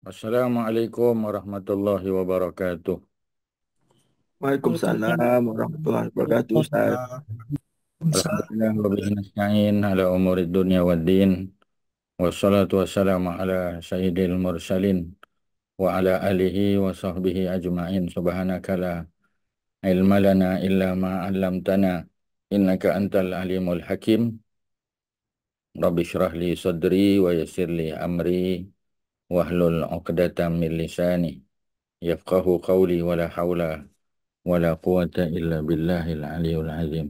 Assalamualaikum warahmatullahi wabarakatuh. Waalaikumsalam warahmatullahi wabarakatuh. Ustaz. Alhamdulillah wabihi nasta'in ala umuri dunya waddin. Wassalatu wassalamu ala sayyidil mursalin wa ala alihi wa sahbihi ajma'in subhanaka la ilma lana illa ma 'allamtana innaka antal alimul hakim. Rabbi syrah li sadri wa yassir li amri wahlul 'uqdatam min lisani yafqahu qawli wala haula wala quwata illa al aliyyil azim.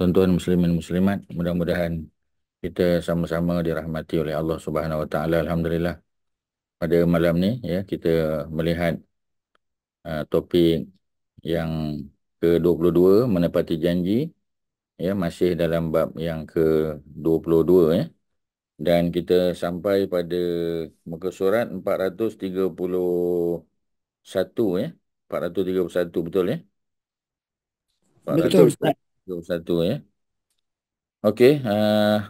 Tuan-tuan muslimin muslimat, mudah-mudahan kita sama-sama dirahmati oleh Allah Subhanahu wa taala. Alhamdulillah. Pada malam ni ya kita melihat uh, topik yang ke-22 menepati janji ya masih dalam bab yang ke-22 ya. Dan kita sampai pada muka surat 431 ya. 431 betul ya? Betul Ustaz. 431 ya. Okey. Uh,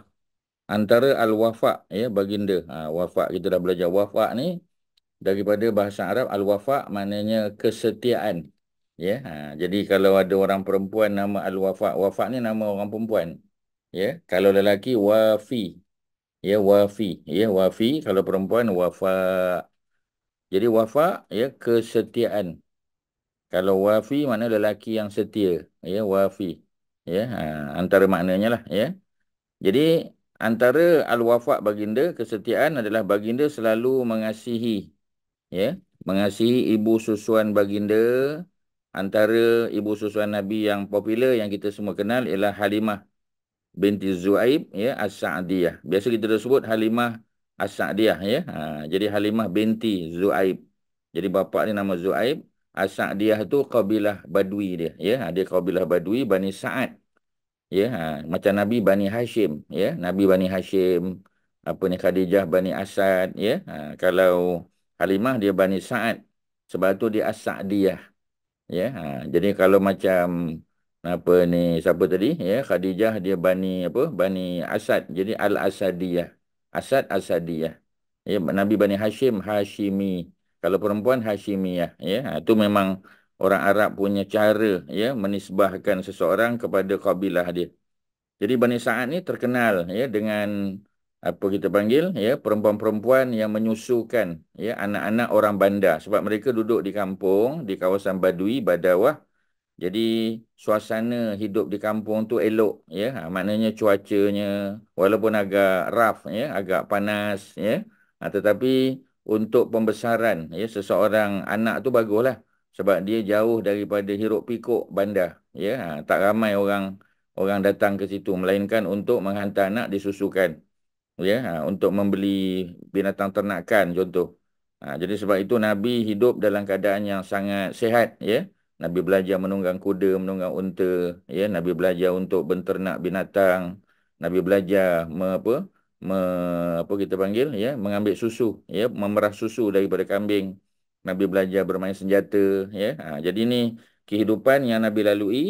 antara Al-Wafak ya baginda. Uh, ha, wafak kita dah belajar. Wafak ni daripada bahasa Arab Al-Wafak maknanya kesetiaan. Ya, ha, jadi kalau ada orang perempuan nama Al-Wafak, Wafak ni nama orang perempuan. Ya, kalau lelaki Wafi, ya wafi ya wafi kalau perempuan wafa jadi wafa ya kesetiaan kalau wafi mana lelaki yang setia ya wafi ya ha, antara maknanya lah ya jadi antara al wafa baginda kesetiaan adalah baginda selalu mengasihi ya mengasihi ibu susuan baginda antara ibu susuan nabi yang popular yang kita semua kenal ialah halimah binti Zuaib ya As-Sa'diyah. Biasa kita sebut Halimah As-Sa'diyah ya. Ha, jadi Halimah binti Zuaib. Jadi bapa ni nama Zuaib. As-Sa'diyah tu kabilah Badui dia ya. Ha, dia kabilah Badui Bani Sa'ad. Ya, ha, macam Nabi Bani Hashim ya. Nabi Bani Hashim apa ni Khadijah Bani Asad ya. Ha, kalau Halimah dia Bani Sa'ad. Sebab tu dia As-Sa'diyah. Ya, ha, jadi kalau macam apa ni siapa tadi ya Khadijah dia bani apa bani Asad jadi al Asadiyah Asad Asadiyah ya Nabi bani Hashim Hashimi kalau perempuan Hashimiyah ya itu ha, memang orang Arab punya cara ya menisbahkan seseorang kepada kabilah dia jadi bani Saad ni terkenal ya dengan apa kita panggil ya perempuan-perempuan yang menyusukan ya anak-anak orang bandar sebab mereka duduk di kampung di kawasan Badui Badawah jadi suasana hidup di kampung tu elok ya. Ha, maknanya cuacanya walaupun agak rough ya, agak panas ya. Ha, tetapi untuk pembesaran ya seseorang anak tu baguslah sebab dia jauh daripada hiruk pikuk bandar ya. Ha, tak ramai orang orang datang ke situ melainkan untuk menghantar anak disusukan ya ha, untuk membeli binatang ternakan contoh. Ha, jadi sebab itu Nabi hidup dalam keadaan yang sangat sehat ya. Nabi belajar menunggang kuda, menunggang unta, ya, Nabi belajar untuk benternak binatang, Nabi belajar me, apa? Me, apa kita panggil ya, mengambil susu, ya, memerah susu daripada kambing. Nabi belajar bermain senjata, ya. Ha, jadi ini kehidupan yang Nabi lalui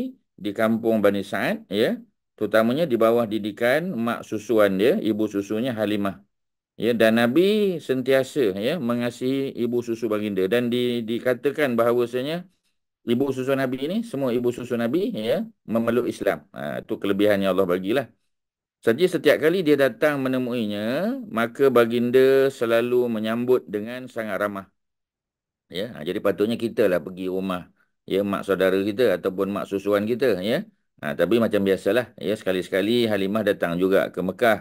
di kampung Bani Sa'ad, ya. Terutamanya di bawah didikan mak susuan dia, ibu susunya Halimah. Ya, dan Nabi sentiasa ya mengasihi ibu susu baginda dan di, dikatakan bahawasanya ibu susu Nabi ni semua ibu susu Nabi ya memeluk Islam. Ha, itu kelebihan yang Allah bagilah. Saja setiap kali dia datang menemuinya, maka baginda selalu menyambut dengan sangat ramah. Ya, ha, jadi patutnya kita lah pergi rumah ya mak saudara kita ataupun mak susuan kita ya. Ha, tapi macam biasalah ya sekali-sekali Halimah datang juga ke Mekah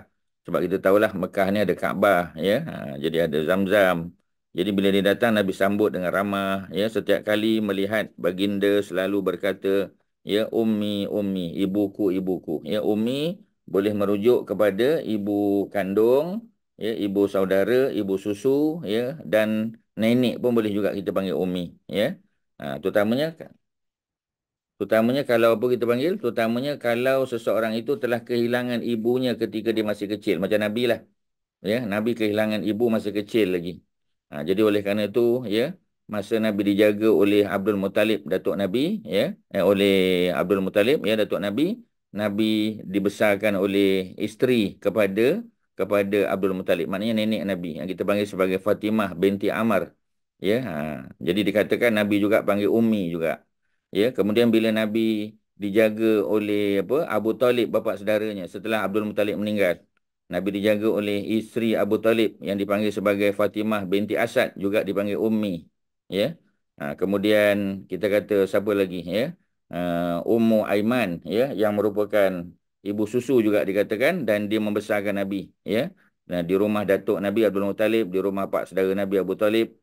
sebab kita tahulah Mekah ni ada Kaabah ya. Ha, jadi ada Zamzam, -zam, jadi bila dia datang Nabi sambut dengan ramah ya setiap kali melihat baginda selalu berkata ya ummi ummi ibuku ibuku ya ummi boleh merujuk kepada ibu kandung ya ibu saudara ibu susu ya dan nenek pun boleh juga kita panggil ummi ya ha, terutamanya terutamanya kalau apa kita panggil terutamanya kalau seseorang itu telah kehilangan ibunya ketika dia masih kecil macam nabi lah ya nabi kehilangan ibu masa kecil lagi Ha, jadi oleh kerana itu, ya, masa Nabi dijaga oleh Abdul Muttalib, Datuk Nabi, ya, eh, oleh Abdul Muttalib, ya, Datuk Nabi, Nabi dibesarkan oleh isteri kepada kepada Abdul Muttalib. Maknanya nenek Nabi yang kita panggil sebagai Fatimah binti Amar. Ya, ha. jadi dikatakan Nabi juga panggil Umi juga. Ya, kemudian bila Nabi dijaga oleh apa Abu Talib bapa saudaranya setelah Abdul Muttalib meninggal. Nabi dijaga oleh isteri Abu Talib yang dipanggil sebagai Fatimah binti Asad juga dipanggil Ummi. Ya. Ha, kemudian kita kata siapa lagi ya? Uh, Ummu Aiman ya yang merupakan ibu susu juga dikatakan dan dia membesarkan Nabi ya. Nah, di rumah datuk Nabi Abdul Muttalib, di rumah pak saudara Nabi Abu Talib.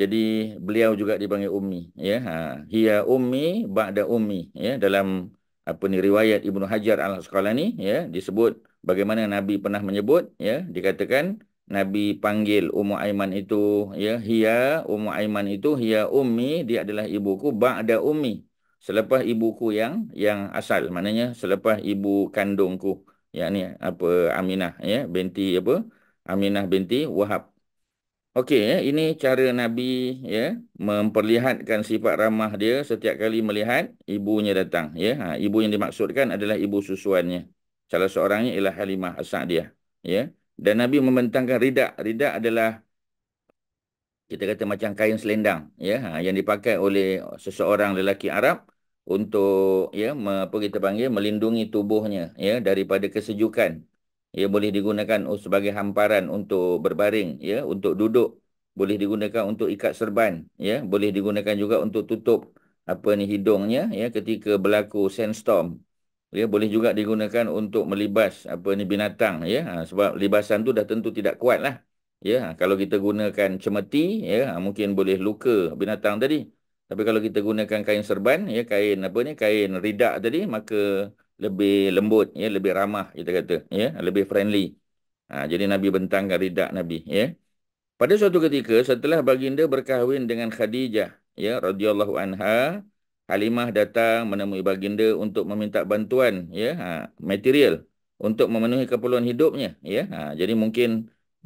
Jadi beliau juga dipanggil Ummi ya. Ha, hiya Ummi ba'da Ummi ya dalam apa ni riwayat Ibnu Hajar Al-Asqalani ya disebut bagaimana Nabi pernah menyebut ya dikatakan Nabi panggil Ummu Aiman itu ya hiya Ummu Aiman itu hiya ummi dia adalah ibuku ba'da ummi selepas ibuku yang yang asal maknanya selepas ibu kandungku yakni apa Aminah ya binti apa Aminah binti Wahab Okey, ya. ini cara Nabi ya memperlihatkan sifat ramah dia setiap kali melihat ibunya datang. Ya, ha, ibu yang dimaksudkan adalah ibu susuannya. Salah seorangnya ialah Halimah As-Sa'diyah. Ya, dan Nabi membentangkan ridak. Ridak adalah kita kata macam kain selendang ya ha, yang dipakai oleh seseorang lelaki Arab untuk ya apa kita panggil melindungi tubuhnya ya daripada kesejukan ia ya, boleh digunakan sebagai hamparan untuk berbaring ya untuk duduk boleh digunakan untuk ikat serban ya boleh digunakan juga untuk tutup apa ni hidungnya ya ketika berlaku sandstorm ya boleh juga digunakan untuk melibas apa ni binatang ya ha, sebab libasan tu dah tentu tidak kuat lah ya ha, kalau kita gunakan cemeti ya ha, mungkin boleh luka binatang tadi tapi kalau kita gunakan kain serban ya kain apa ni kain ridak tadi maka lebih lembut ya lebih ramah kita kata ya lebih friendly ha, jadi nabi bentang dari dak nabi ya pada suatu ketika setelah baginda berkahwin dengan khadijah ya radhiyallahu anha halimah datang menemui baginda untuk meminta bantuan ya ha, material untuk memenuhi keperluan hidupnya ya ha, jadi mungkin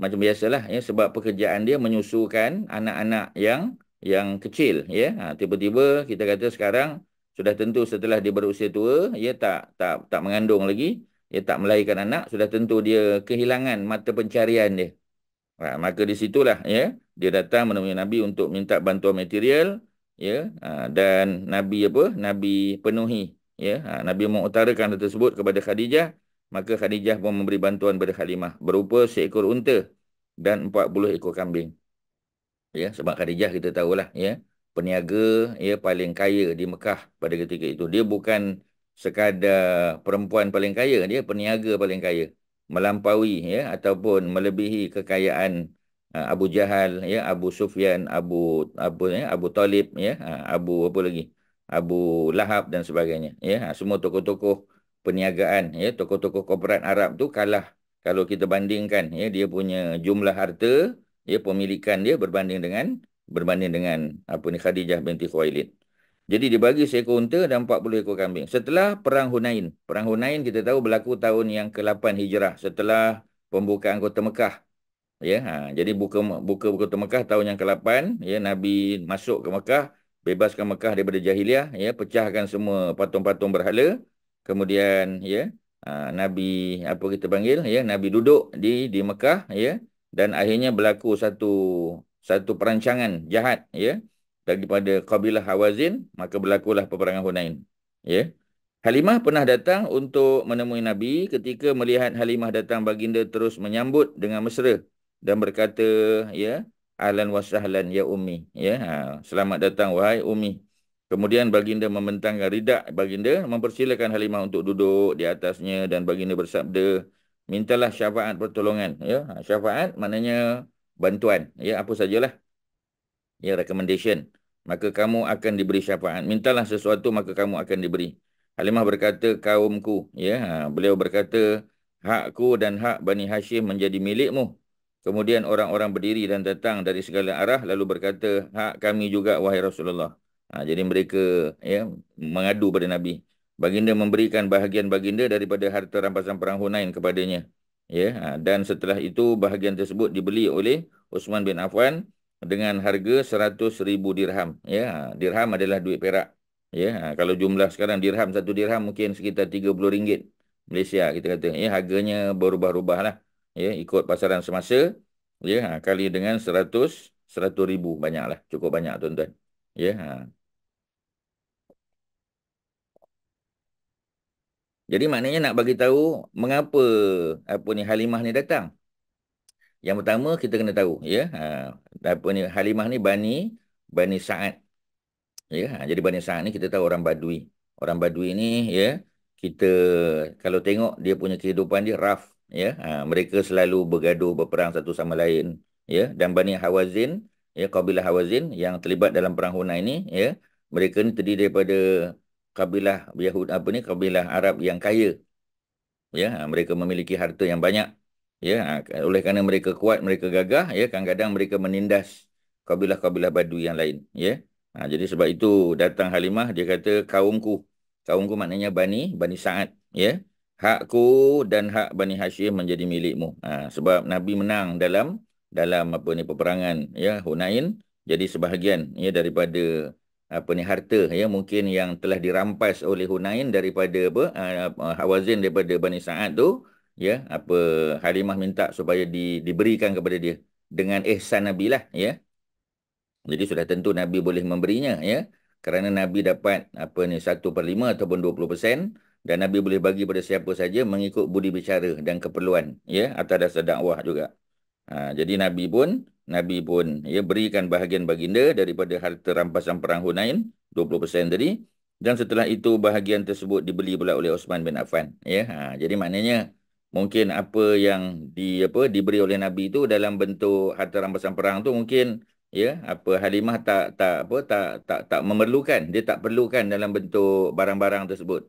macam biasalah ya sebab pekerjaan dia menyusukan anak-anak yang yang kecil ya ha, tiba-tiba kita kata sekarang sudah tentu setelah dia berusia tua ia tak tak tak mengandung lagi ia tak melahirkan anak sudah tentu dia kehilangan mata pencarian dia ha, maka di situlah ya dia datang menemui nabi untuk minta bantuan material ya ha, dan nabi apa nabi penuhi ya ha, nabi mengutarakan hal tersebut kepada khadijah maka khadijah pun memberi bantuan kepada khalimah berupa seekor unta dan 40 ekor kambing ya sebab khadijah kita tahulah ya peniaga ya paling kaya di Mekah pada ketika itu. Dia bukan sekadar perempuan paling kaya, dia peniaga paling kaya. Melampaui ya ataupun melebihi kekayaan uh, Abu Jahal ya, Abu Sufyan, Abu Abu ya, Abu Talib ya, uh, Abu apa lagi? Abu Lahab dan sebagainya ya. Ha, semua tokoh-tokoh peniagaan, ya, tokoh-tokoh korporat Arab tu kalah kalau kita bandingkan ya dia punya jumlah harta ya pemilikan dia berbanding dengan berbanding dengan apa ni Khadijah binti Khuwailid. Jadi dia bagi seekor unta dan 40 ekor kambing. Setelah Perang Hunain. Perang Hunain kita tahu berlaku tahun yang ke-8 Hijrah. Setelah pembukaan kota Mekah. Ya, ha, jadi buka, buka kota Mekah tahun yang ke-8. Ya, Nabi masuk ke Mekah. Bebaskan Mekah daripada jahiliah. Ya, pecahkan semua patung-patung berhala. Kemudian ya, ha, Nabi apa kita panggil? Ya, Nabi duduk di di Mekah. Ya, dan akhirnya berlaku satu satu perancangan jahat ya daripada kabilah Hawazin maka berlakulah peperangan Hunain ya Halimah pernah datang untuk menemui Nabi ketika melihat Halimah datang baginda terus menyambut dengan mesra dan berkata ya ahlan wa sahlan ya ummi ya ha, selamat datang wahai ummi kemudian baginda membentangkan ridak baginda mempersilakan Halimah untuk duduk di atasnya dan baginda bersabda mintalah syafaat pertolongan ya ha, syafaat maknanya bantuan ya apa sajalah ya recommendation maka kamu akan diberi syafaat mintalah sesuatu maka kamu akan diberi Halimah berkata kaumku ya ha, beliau berkata hakku dan hak Bani Hashim menjadi milikmu kemudian orang-orang berdiri dan datang dari segala arah lalu berkata hak kami juga wahai Rasulullah ha, jadi mereka ya mengadu pada Nabi baginda memberikan bahagian baginda daripada harta rampasan perang Hunain kepadanya ya ha, dan setelah itu bahagian tersebut dibeli oleh Uthman bin Affan dengan harga 100,000 dirham ya ha, dirham adalah duit perak ya ha, kalau jumlah sekarang dirham satu dirham mungkin sekitar 30 ringgit Malaysia kita kata ya harganya berubah-ubahlah ya ikut pasaran semasa ya ha, kali dengan 100 100,000 banyaklah cukup banyak tuan-tuan ya ha. Jadi maknanya nak bagi tahu mengapa apa ni Halimah ni datang. Yang pertama kita kena tahu ya. Ha, apa ni Halimah ni Bani Bani Sa'ad. Ya, ha, jadi Bani Sa'ad ni kita tahu orang Badui. Orang Badui ni ya kita kalau tengok dia punya kehidupan dia rough ya. Ha, mereka selalu bergaduh berperang satu sama lain ya dan Bani Hawazin ya kabilah Hawazin yang terlibat dalam perang Hunain ni ya mereka ni terdiri daripada kabilah Yahud apa ni kabilah Arab yang kaya. Ya, ha, mereka memiliki harta yang banyak. Ya, ha, oleh kerana mereka kuat, mereka gagah, ya kadang-kadang mereka menindas kabilah-kabilah Badui yang lain, ya. Ha, jadi sebab itu datang Halimah dia kata kaumku. Kaumku maknanya Bani Bani Sa'ad, ya. Hakku dan hak Bani Hashim menjadi milikmu. Ha, sebab Nabi menang dalam dalam apa ni peperangan ya Hunain. Jadi sebahagian ya daripada apa ni harta ya mungkin yang telah dirampas oleh Hunain daripada apa uh, Hawazin daripada Bani Sa'ad tu ya apa Halimah minta supaya di, diberikan kepada dia dengan ihsan Nabi lah ya jadi sudah tentu Nabi boleh memberinya ya kerana Nabi dapat apa ni 1/5 ataupun 20% dan Nabi boleh bagi kepada siapa saja mengikut budi bicara dan keperluan ya atas dasar dakwah juga Ha, jadi Nabi pun Nabi pun ya berikan bahagian baginda daripada harta rampasan perang Hunain 20% tadi dan setelah itu bahagian tersebut dibeli pula oleh Osman bin Affan ya. Ha, jadi maknanya mungkin apa yang di apa diberi oleh Nabi itu dalam bentuk harta rampasan perang tu mungkin ya apa Halimah tak tak apa tak tak tak memerlukan dia tak perlukan dalam bentuk barang-barang tersebut.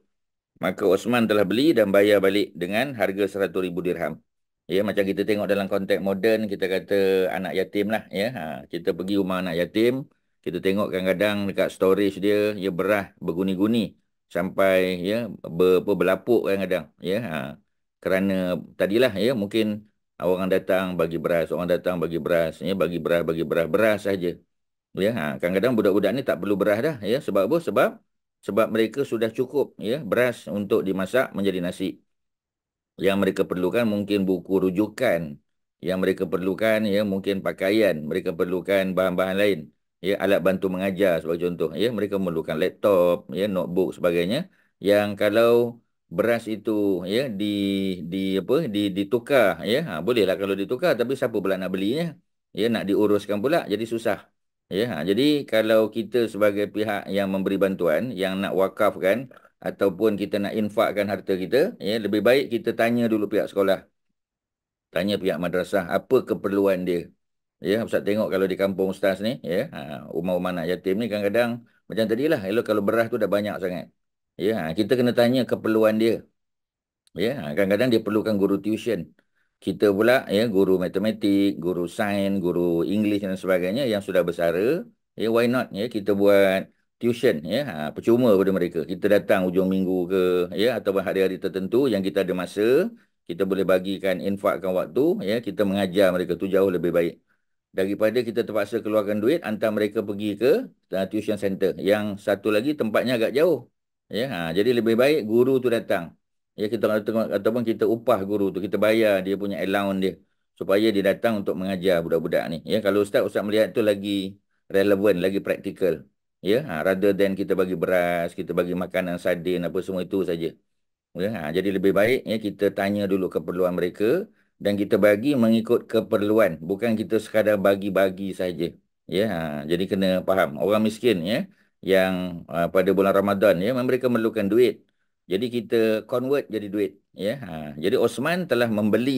Maka Osman telah beli dan bayar balik dengan harga 100,000 dirham ya macam kita tengok dalam konteks moden kita kata anak yatim lah ya ha, kita pergi rumah anak yatim kita tengok kadang-kadang dekat storage dia ya beras berguni-guni sampai ya ber, apa berlapuk kadang-kadang ya ha, kerana tadilah ya mungkin orang datang bagi beras orang datang bagi beras ya bagi beras bagi beras beras saja ya ha, kadang-kadang budak-budak ni tak perlu beras dah ya sebab apa sebab sebab mereka sudah cukup ya beras untuk dimasak menjadi nasi yang mereka perlukan mungkin buku rujukan yang mereka perlukan ya mungkin pakaian mereka perlukan bahan-bahan lain ya alat bantu mengajar sebagai contoh ya mereka memerlukan laptop ya notebook sebagainya yang kalau beras itu ya di di apa di ditukar ya ha, bolehlah kalau ditukar tapi siapa pula nak belinya ya nak diuruskan pula jadi susah ya ha, jadi kalau kita sebagai pihak yang memberi bantuan yang nak wakafkan ataupun kita nak infakkan harta kita, ya, lebih baik kita tanya dulu pihak sekolah. Tanya pihak madrasah apa keperluan dia. Ya, Ustaz tengok kalau di kampung Ustaz ni, ya, rumah-rumah ha, anak yatim ni kadang-kadang macam tadilah, elok kalau beras tu dah banyak sangat. Ya, ha, kita kena tanya keperluan dia. Ya, ha, kadang-kadang dia perlukan guru tuition. Kita pula ya guru matematik, guru sains, guru English dan sebagainya yang sudah bersara, ya why not ya kita buat tuition ya ha, percuma pada mereka kita datang hujung minggu ke ya ataupun hari-hari tertentu yang kita ada masa kita boleh bagikan infakkan waktu ya kita mengajar mereka tu jauh lebih baik daripada kita terpaksa keluarkan duit hantar mereka pergi ke uh, tuition center yang satu lagi tempatnya agak jauh ya ha, jadi lebih baik guru tu datang ya kita ataupun kita upah guru tu kita bayar dia punya allowance dia supaya dia datang untuk mengajar budak-budak ni ya kalau ustaz ustaz melihat tu lagi relevan lagi praktikal ya ha, rather than kita bagi beras kita bagi makanan sardin apa semua itu saja ya ha, jadi lebih baik ya kita tanya dulu keperluan mereka dan kita bagi mengikut keperluan bukan kita sekadar bagi-bagi saja ya ha, jadi kena faham orang miskin ya yang ha, pada bulan Ramadan ya mereka memerlukan duit jadi kita convert jadi duit ya ha, jadi Osman telah membeli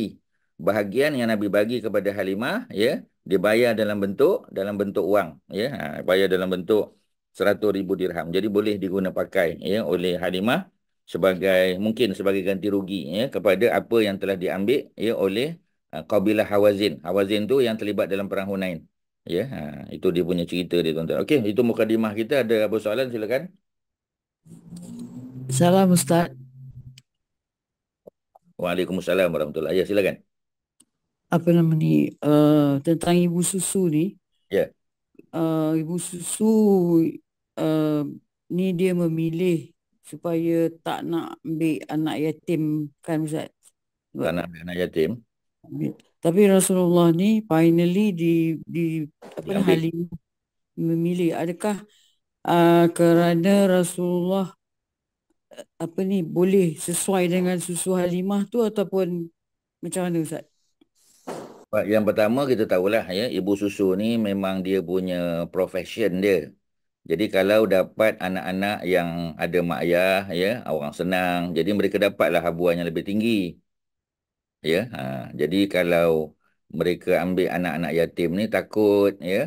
bahagian yang Nabi bagi kepada Halimah ya dibayar dalam bentuk dalam bentuk wang ya ha, bayar dalam bentuk seratus ribu dirham. Jadi boleh digunapakai ya, oleh Halimah sebagai mungkin sebagai ganti rugi ya, kepada apa yang telah diambil ya, oleh uh, Qabilah Hawazin. Hawazin tu yang terlibat dalam Perang Hunain. Ya, ha, itu dia punya cerita dia tuan-tuan. Okey, itu mukadimah kita. Ada apa soalan? Silakan. Salam Ustaz. Waalaikumsalam warahmatullahi wabarakatuh. Ya, silakan. Apa nama ni? Uh, tentang ibu susu ni uh, ibu susu uh, ni dia memilih supaya tak nak ambil anak yatim kan Ustaz? Tak nak ambil anak yatim. Tapi Rasulullah ni finally di di apa hal memilih adakah uh, kerana Rasulullah apa ni boleh sesuai dengan susu Halimah tu ataupun macam mana Ustaz? pak yang pertama kita tahulah ya ibu susu ni memang dia punya profession dia. Jadi kalau dapat anak-anak yang ada mak ayah ya orang senang jadi mereka dapatlah habuan yang lebih tinggi. Ya ha jadi kalau mereka ambil anak-anak yatim ni takut ya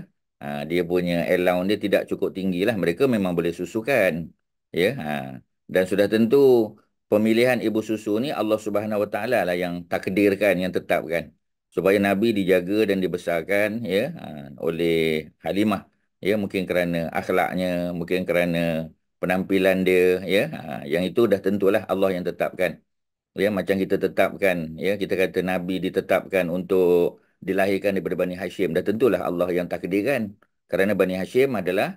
ha dia punya allowance dia tidak cukup tinggilah mereka memang boleh susukan ya ha dan sudah tentu pemilihan ibu susu ni Allah Subhanahu Wa Taala lah yang takdirkan yang tetapkan supaya Nabi dijaga dan dibesarkan ya ha, oleh Halimah ya mungkin kerana akhlaknya mungkin kerana penampilan dia ya ha, yang itu dah tentulah Allah yang tetapkan ya macam kita tetapkan ya kita kata Nabi ditetapkan untuk dilahirkan daripada Bani Hashim dah tentulah Allah yang takdirkan kerana Bani Hashim adalah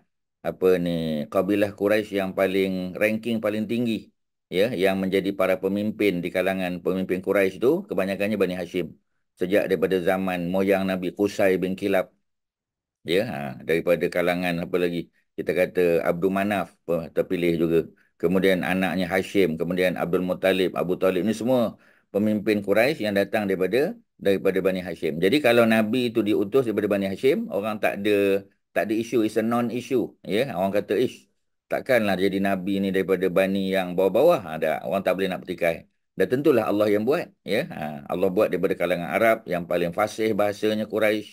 apa ni kabilah Quraisy yang paling ranking paling tinggi ya yang menjadi para pemimpin di kalangan pemimpin Quraisy tu, kebanyakannya Bani Hashim sejak daripada zaman moyang Nabi Qusai bin Kilab ya ha, daripada kalangan apa lagi kita kata Abdul Manaf terpilih juga kemudian anaknya Hashim kemudian Abdul Muttalib Abu Talib ni semua pemimpin Quraisy yang datang daripada daripada Bani Hashim jadi kalau Nabi itu diutus daripada Bani Hashim orang tak ada tak ada isu it's a non issue ya orang kata ish takkanlah jadi Nabi ni daripada Bani yang bawah-bawah ada ha, orang tak boleh nak petikai? dan tentulah Allah yang buat ya ha, Allah buat daripada kalangan Arab yang paling fasih bahasanya Quraisy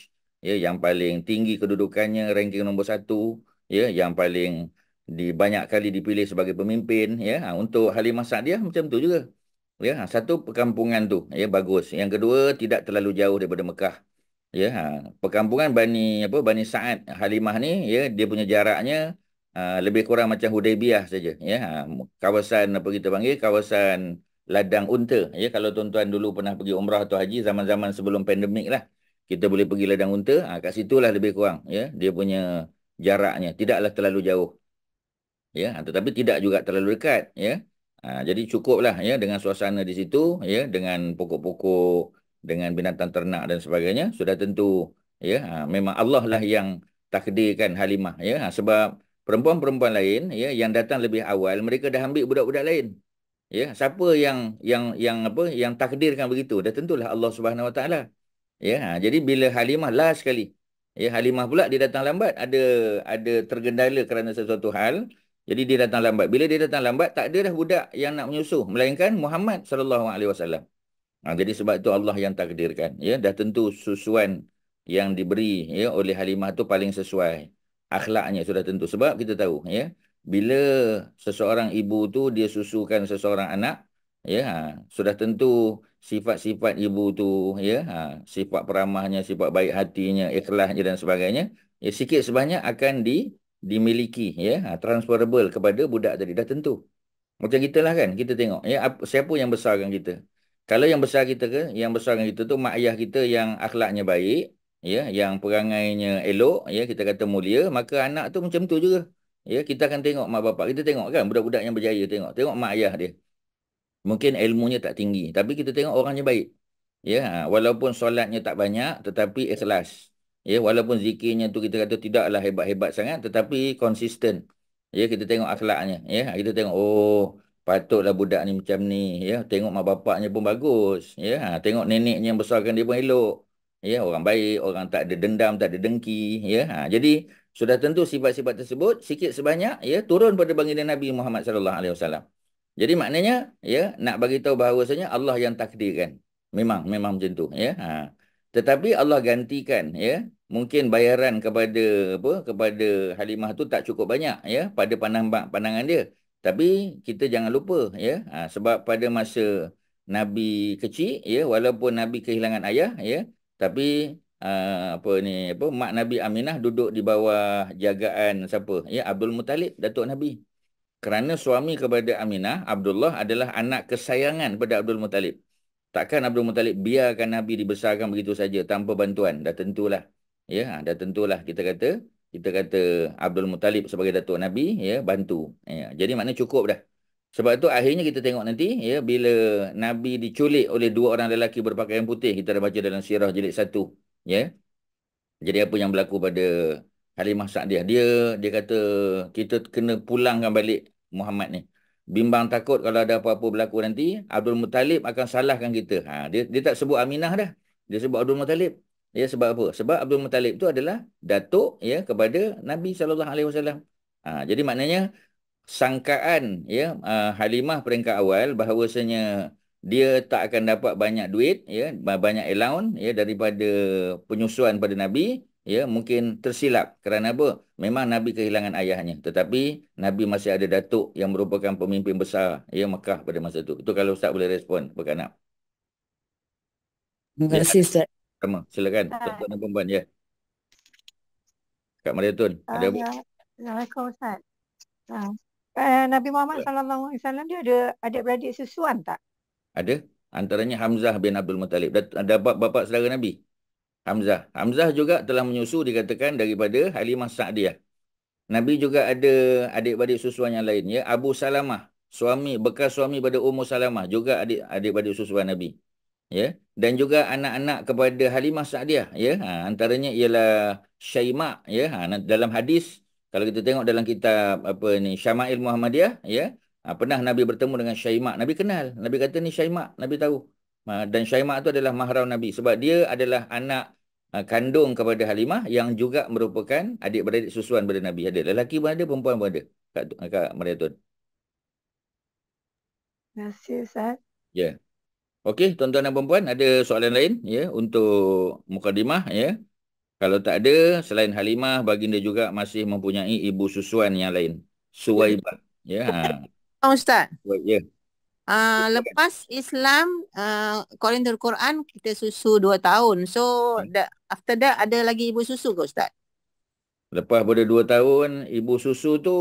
ya yang paling tinggi kedudukannya ranking nombor satu. ya yang paling di banyak kali dipilih sebagai pemimpin ya ha, untuk Halimah Sa'diyah macam tu juga ya ha, satu perkampungan tu ya bagus yang kedua tidak terlalu jauh daripada Mekah ya ha, perkampungan Bani apa Bani Sa'ad Halimah ni ya dia punya jaraknya uh, lebih kurang macam Hudaybiyah saja ya ha, kawasan apa kita panggil kawasan ladang unta. Ya, kalau tuan-tuan dulu pernah pergi umrah atau haji zaman-zaman sebelum pandemik lah. Kita boleh pergi ladang unta. Ha, kat situ lah lebih kurang. Ya, dia punya jaraknya. Tidaklah terlalu jauh. Ya, ha, tetapi tidak juga terlalu dekat. Ya. Ha, jadi cukuplah ya, dengan suasana di situ. Ya, dengan pokok-pokok. Dengan binatang ternak dan sebagainya. Sudah tentu. Ya, ha, memang Allah lah yang takdirkan halimah. Ya, ha, sebab perempuan-perempuan lain ya, yang datang lebih awal. Mereka dah ambil budak-budak lain. Ya, siapa yang yang yang apa yang takdirkan begitu? Dah tentulah Allah Subhanahu Wa Taala. Ya, ha, jadi bila Halimah last sekali. Ya, Halimah pula dia datang lambat, ada ada tergendala kerana sesuatu hal. Jadi dia datang lambat. Bila dia datang lambat, tak ada dah budak yang nak menyusu melainkan Muhammad sallallahu alaihi wasallam. Ha, jadi sebab itu Allah yang takdirkan. Ya, dah tentu susuan yang diberi ya oleh Halimah tu paling sesuai akhlaknya sudah tentu sebab kita tahu ya bila seseorang ibu tu dia susukan seseorang anak ya ha, sudah tentu sifat-sifat ibu tu ya ha, sifat peramahnya sifat baik hatinya ikhlasnya dan sebagainya ya sikit sebanyak akan di dimiliki ya ha, transferable kepada budak tadi dah tentu macam kita lah kan kita tengok ya ap, siapa yang besarkan kita kalau yang besar kita ke yang besarkan kita tu mak ayah kita yang akhlaknya baik ya yang perangainya elok ya kita kata mulia maka anak tu macam tu juga Ya, kita akan tengok mak bapak kita tengok kan budak-budak yang berjaya tengok. Tengok mak ayah dia. Mungkin ilmunya tak tinggi, tapi kita tengok orangnya baik. Ya, ha, walaupun solatnya tak banyak tetapi ikhlas. Ya, walaupun zikirnya tu kita kata tidaklah hebat-hebat sangat tetapi konsisten. Ya, kita tengok akhlaknya, ya. Ha, kita tengok oh Patutlah budak ni macam ni. Ya. Tengok mak bapaknya pun bagus. Ya. Ha, tengok neneknya yang besarkan dia pun elok. Ya. Orang baik. Orang tak ada dendam. Tak ada dengki. Ya. Jadi sudah tentu sifat-sifat tersebut sikit sebanyak ya turun pada baginda Nabi Muhammad sallallahu alaihi wasallam. Jadi maknanya ya nak bagi tahu bahawasanya Allah yang takdirkan. Memang memang macam tu ya. Ha. Tetapi Allah gantikan ya mungkin bayaran kepada apa kepada Halimah tu tak cukup banyak ya pada pandang pandangan dia. Tapi kita jangan lupa ya ha, sebab pada masa Nabi kecil ya walaupun Nabi kehilangan ayah ya tapi uh, apa ni apa mak Nabi Aminah duduk di bawah jagaan siapa? Ya Abdul Muttalib datuk Nabi. Kerana suami kepada Aminah Abdullah adalah anak kesayangan kepada Abdul Muttalib. Takkan Abdul Muttalib biarkan Nabi dibesarkan begitu saja tanpa bantuan. Dah tentulah. Ya, ah, dah tentulah kita kata kita kata Abdul Muttalib sebagai datuk Nabi ya bantu. Ya, jadi makna cukup dah. Sebab itu akhirnya kita tengok nanti ya bila Nabi diculik oleh dua orang lelaki berpakaian putih kita dah baca dalam sirah jilid yeah. jadi apa yang berlaku pada Halimah Sa'diah dia dia dia kata kita kena pulangkan balik Muhammad ni bimbang takut kalau ada apa-apa berlaku nanti Abdul Muttalib akan salahkan kita ha, dia, dia tak sebut Aminah dah dia sebut Abdul Muttalib ya sebab apa sebab Abdul Muttalib tu adalah datuk ya kepada Nabi sallallahu alaihi wasallam ha, jadi maknanya sangkaan ya uh, Halimah peringkat awal bahawasanya dia tak akan dapat banyak duit ya banyak allowance ya daripada penyusuan pada nabi ya mungkin tersilap kerana apa memang nabi kehilangan ayahnya tetapi nabi masih ada datuk yang merupakan pemimpin besar ya Mekah pada masa itu itu kalau ustaz boleh respon berkenaan Terima ya. kasih ustaz sama silakan ah. tuan-tuan dan puan ya Kak Maria Tun uh, ada ya. Assalamualaikum ustaz uh, Nabi Muhammad ya. sallallahu alaihi wasallam dia ada adik-beradik susuan tak ada. Antaranya Hamzah bin Abdul Muttalib. Ada bapa saudara Nabi. Hamzah. Hamzah juga telah menyusu dikatakan daripada Halimah Sa'diyah. Nabi juga ada adik-adik susuan yang lain. Ya? Abu Salamah. Suami, bekas suami pada Ummu Salamah. Juga adik-adik susuan Nabi. Ya? Dan juga anak-anak kepada Halimah Sa'diyah. Ya? Ha, antaranya ialah Syaimah. Ya? Ha, dalam hadis, kalau kita tengok dalam kitab apa ni Syama'il Muhammadiyah, ya? Ha, pernah Nabi bertemu dengan Syaimak. Nabi kenal. Nabi kata ni Syaimak. Nabi tahu. Ha, dan Syaimak tu adalah mahram Nabi. Sebab dia adalah anak ha, kandung kepada Halimah yang juga merupakan adik-beradik susuan pada Nabi. Ada lelaki pun ada, perempuan pun ada. Kak, Kak Mariatun. Terima kasih Ustaz. Ya. Yeah. Okey, tuan-tuan dan perempuan ada soalan lain ya yeah, untuk mukadimah ya. Yeah. Kalau tak ada selain Halimah baginda juga masih mempunyai ibu susuan yang lain. Suwaibah ya. Yeah. Ha tahun oh, Ustaz? Buat je. Uh, lepas Islam, uh, according to Quran, kita susu dua tahun. So, hmm. that, after that, ada lagi ibu susu ke Ustaz? Lepas pada dua tahun, ibu susu tu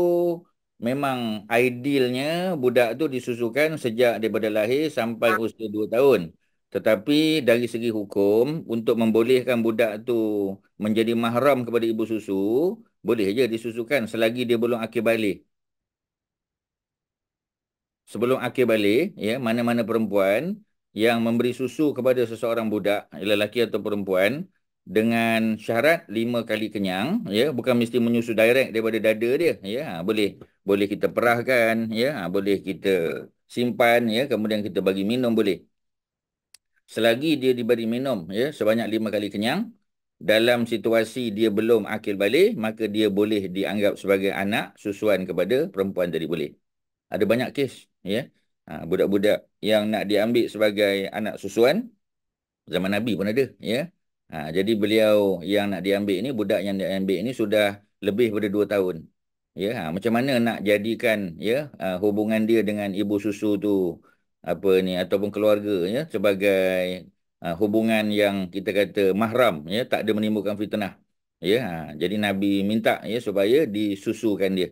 memang idealnya budak tu disusukan sejak daripada lahir sampai ha. usia dua tahun. Tetapi dari segi hukum, untuk membolehkan budak tu menjadi mahram kepada ibu susu, boleh je disusukan selagi dia belum akibali sebelum akhir balik ya mana-mana perempuan yang memberi susu kepada seseorang budak lelaki atau perempuan dengan syarat lima kali kenyang ya bukan mesti menyusu direct daripada dada dia ya ha, boleh boleh kita perahkan ya ha, boleh kita simpan ya kemudian kita bagi minum boleh selagi dia diberi minum ya sebanyak lima kali kenyang dalam situasi dia belum akil balik maka dia boleh dianggap sebagai anak susuan kepada perempuan tadi boleh ada banyak kes ya ha, budak-budak yang nak diambil sebagai anak susuan zaman nabi pun ada ya ha, jadi beliau yang nak diambil ni budak yang diambil ni sudah lebih daripada dua tahun ya ha, macam mana nak jadikan ya ha, hubungan dia dengan ibu susu tu apa ni ataupun keluarga ya sebagai ha, hubungan yang kita kata mahram ya tak ada menimbulkan fitnah ya ha, jadi nabi minta ya supaya disusukan dia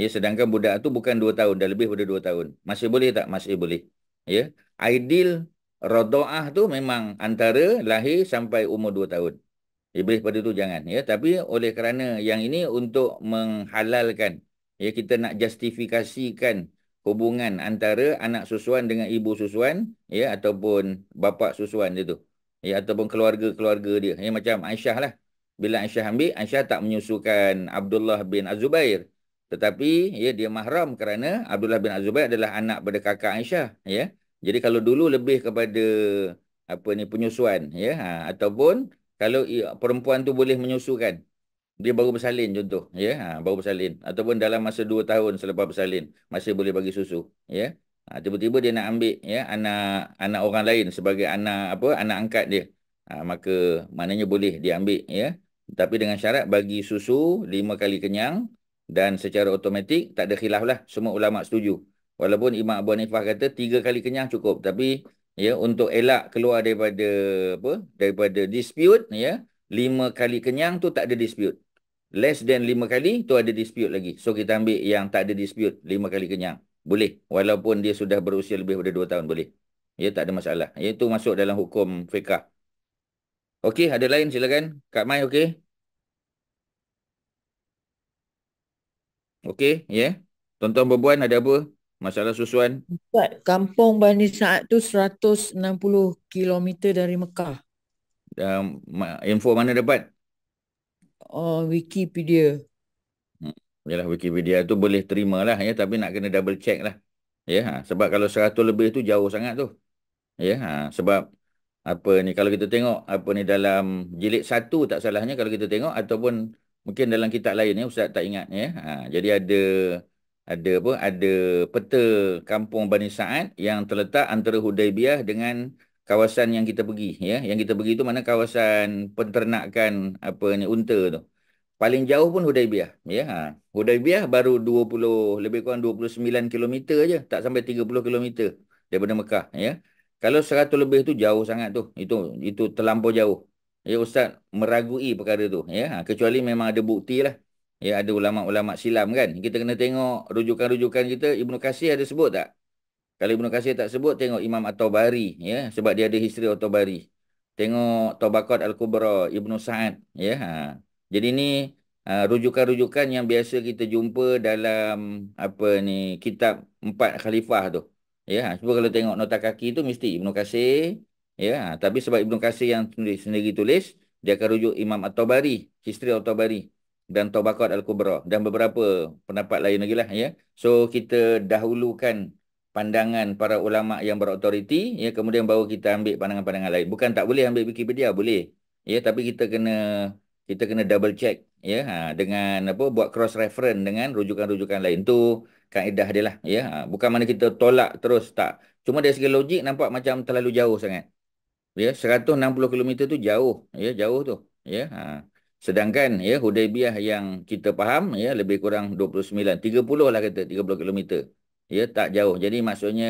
Ya, sedangkan budak tu bukan dua tahun, dah lebih daripada 2 tahun. Masih boleh tak? Masih boleh. Ya. Ideal rodoah tu memang antara lahir sampai umur dua tahun. Iblis pada tu jangan ya, tapi oleh kerana yang ini untuk menghalalkan ya kita nak justifikasikan hubungan antara anak susuan dengan ibu susuan ya ataupun bapa susuan dia tu. Ya ataupun keluarga-keluarga dia. Ya macam Aisyah lah. Bila Aisyah ambil, Aisyah tak menyusukan Abdullah bin Azubair. Az tetapi ya dia mahram kerana Abdullah bin Azubay adalah anak pada kakak Aisyah ya. Jadi kalau dulu lebih kepada apa ni penyusuan ya ha, ataupun kalau ya, perempuan tu boleh menyusukan dia baru bersalin contoh ya ha, baru bersalin ataupun dalam masa dua tahun selepas bersalin masih boleh bagi susu ya ha, tiba-tiba dia nak ambil ya anak anak orang lain sebagai anak apa anak angkat dia ha, maka maknanya boleh diambil ya tapi dengan syarat bagi susu lima kali kenyang dan secara otomatik tak ada khilaf lah. Semua ulama setuju. Walaupun Imam Abu Hanifah kata tiga kali kenyang cukup. Tapi ya untuk elak keluar daripada apa daripada dispute ya lima kali kenyang tu tak ada dispute. Less than lima kali tu ada dispute lagi. So kita ambil yang tak ada dispute lima kali kenyang. Boleh. Walaupun dia sudah berusia lebih daripada dua tahun boleh. Ya tak ada masalah. Ya, itu masuk dalam hukum fiqah. Okey, ada lain silakan. Kak Mai okey? Okey, ya. Yeah. Tuan-tuan berbuan ada apa? Masalah susuan. Ustaz, kampung Bani Sa'ad tu 160 km dari Mekah. Um, info mana dapat? Oh, Wikipedia. Hmm. Yalah, Wikipedia tu boleh terima lah ya. Tapi nak kena double check lah. Ya, ha. sebab kalau 100 lebih tu jauh sangat tu. Ya, ha. sebab apa ni kalau kita tengok apa ni dalam jilid satu tak salahnya kalau kita tengok ataupun mungkin dalam kitab lain ya ustaz tak ingat ya ha, jadi ada ada apa ada peta kampung Bani Sa'ad yang terletak antara Hudaybiyah dengan kawasan yang kita pergi ya yang kita pergi tu mana kawasan penternakan apa ni unta tu paling jauh pun Hudaybiyah ya ha. Hudaybiyah baru 20 lebih kurang 29 km aja tak sampai 30 km daripada Mekah ya kalau 100 lebih tu jauh sangat tu itu itu terlampau jauh ya ustaz meragui perkara tu ya ha, kecuali memang ada bukti lah ya ada ulama-ulama silam kan kita kena tengok rujukan-rujukan kita Ibnu Kasih ada sebut tak kalau Ibnu Kasih tak sebut tengok Imam At-Tabari ya sebab dia ada history At-Tabari tengok Tabaqat Al-Kubra Ibnu Sa'ad ya ha. jadi ni ha, rujukan-rujukan yang biasa kita jumpa dalam apa ni kitab empat khalifah tu ya ha. cuba kalau tengok nota kaki tu mesti Ibnu Kasih Ya, tapi sebab Ibnu Kasir yang sendiri, sendiri tulis, dia akan rujuk Imam At-Tabari, history At-Tabari dan Tabaqat Al-Kubra dan beberapa pendapat lain lagi lah. Ya. So, kita dahulukan pandangan para ulama' yang berautoriti, ya, kemudian baru kita ambil pandangan-pandangan lain. Bukan tak boleh ambil Wikipedia, boleh. Ya, tapi kita kena kita kena double check ya ha, dengan apa buat cross reference dengan rujukan-rujukan lain tu kaedah dia lah ya ha, bukan mana kita tolak terus tak cuma dari segi logik nampak macam terlalu jauh sangat ya 160 km tu jauh ya jauh tu ya ha. sedangkan ya Hudaybiyah yang kita faham ya lebih kurang 29 30 lah kata 30 km ya tak jauh jadi maksudnya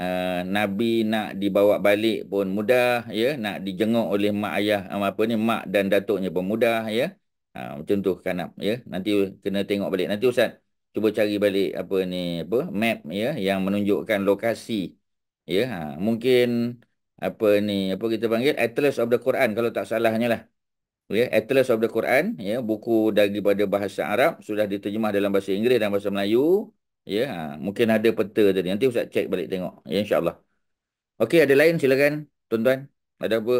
uh, nabi nak dibawa balik pun mudah ya nak dijenguk oleh mak ayah ah, apa ni mak dan datuknya pun mudah ya ha, macam tu kanap ya nanti kena tengok balik nanti ustaz cuba cari balik apa ni apa map ya yang menunjukkan lokasi ya ha, mungkin apa ni apa kita panggil atlas of the Quran kalau tak salahnya lah ya yeah, atlas of the Quran ya yeah, buku daripada bahasa Arab sudah diterjemah dalam bahasa Inggeris dan bahasa Melayu ya yeah, ha, mungkin ada peta tadi nanti ustaz cek balik tengok ya yeah, Allah. okey ada lain silakan tuan-tuan ada apa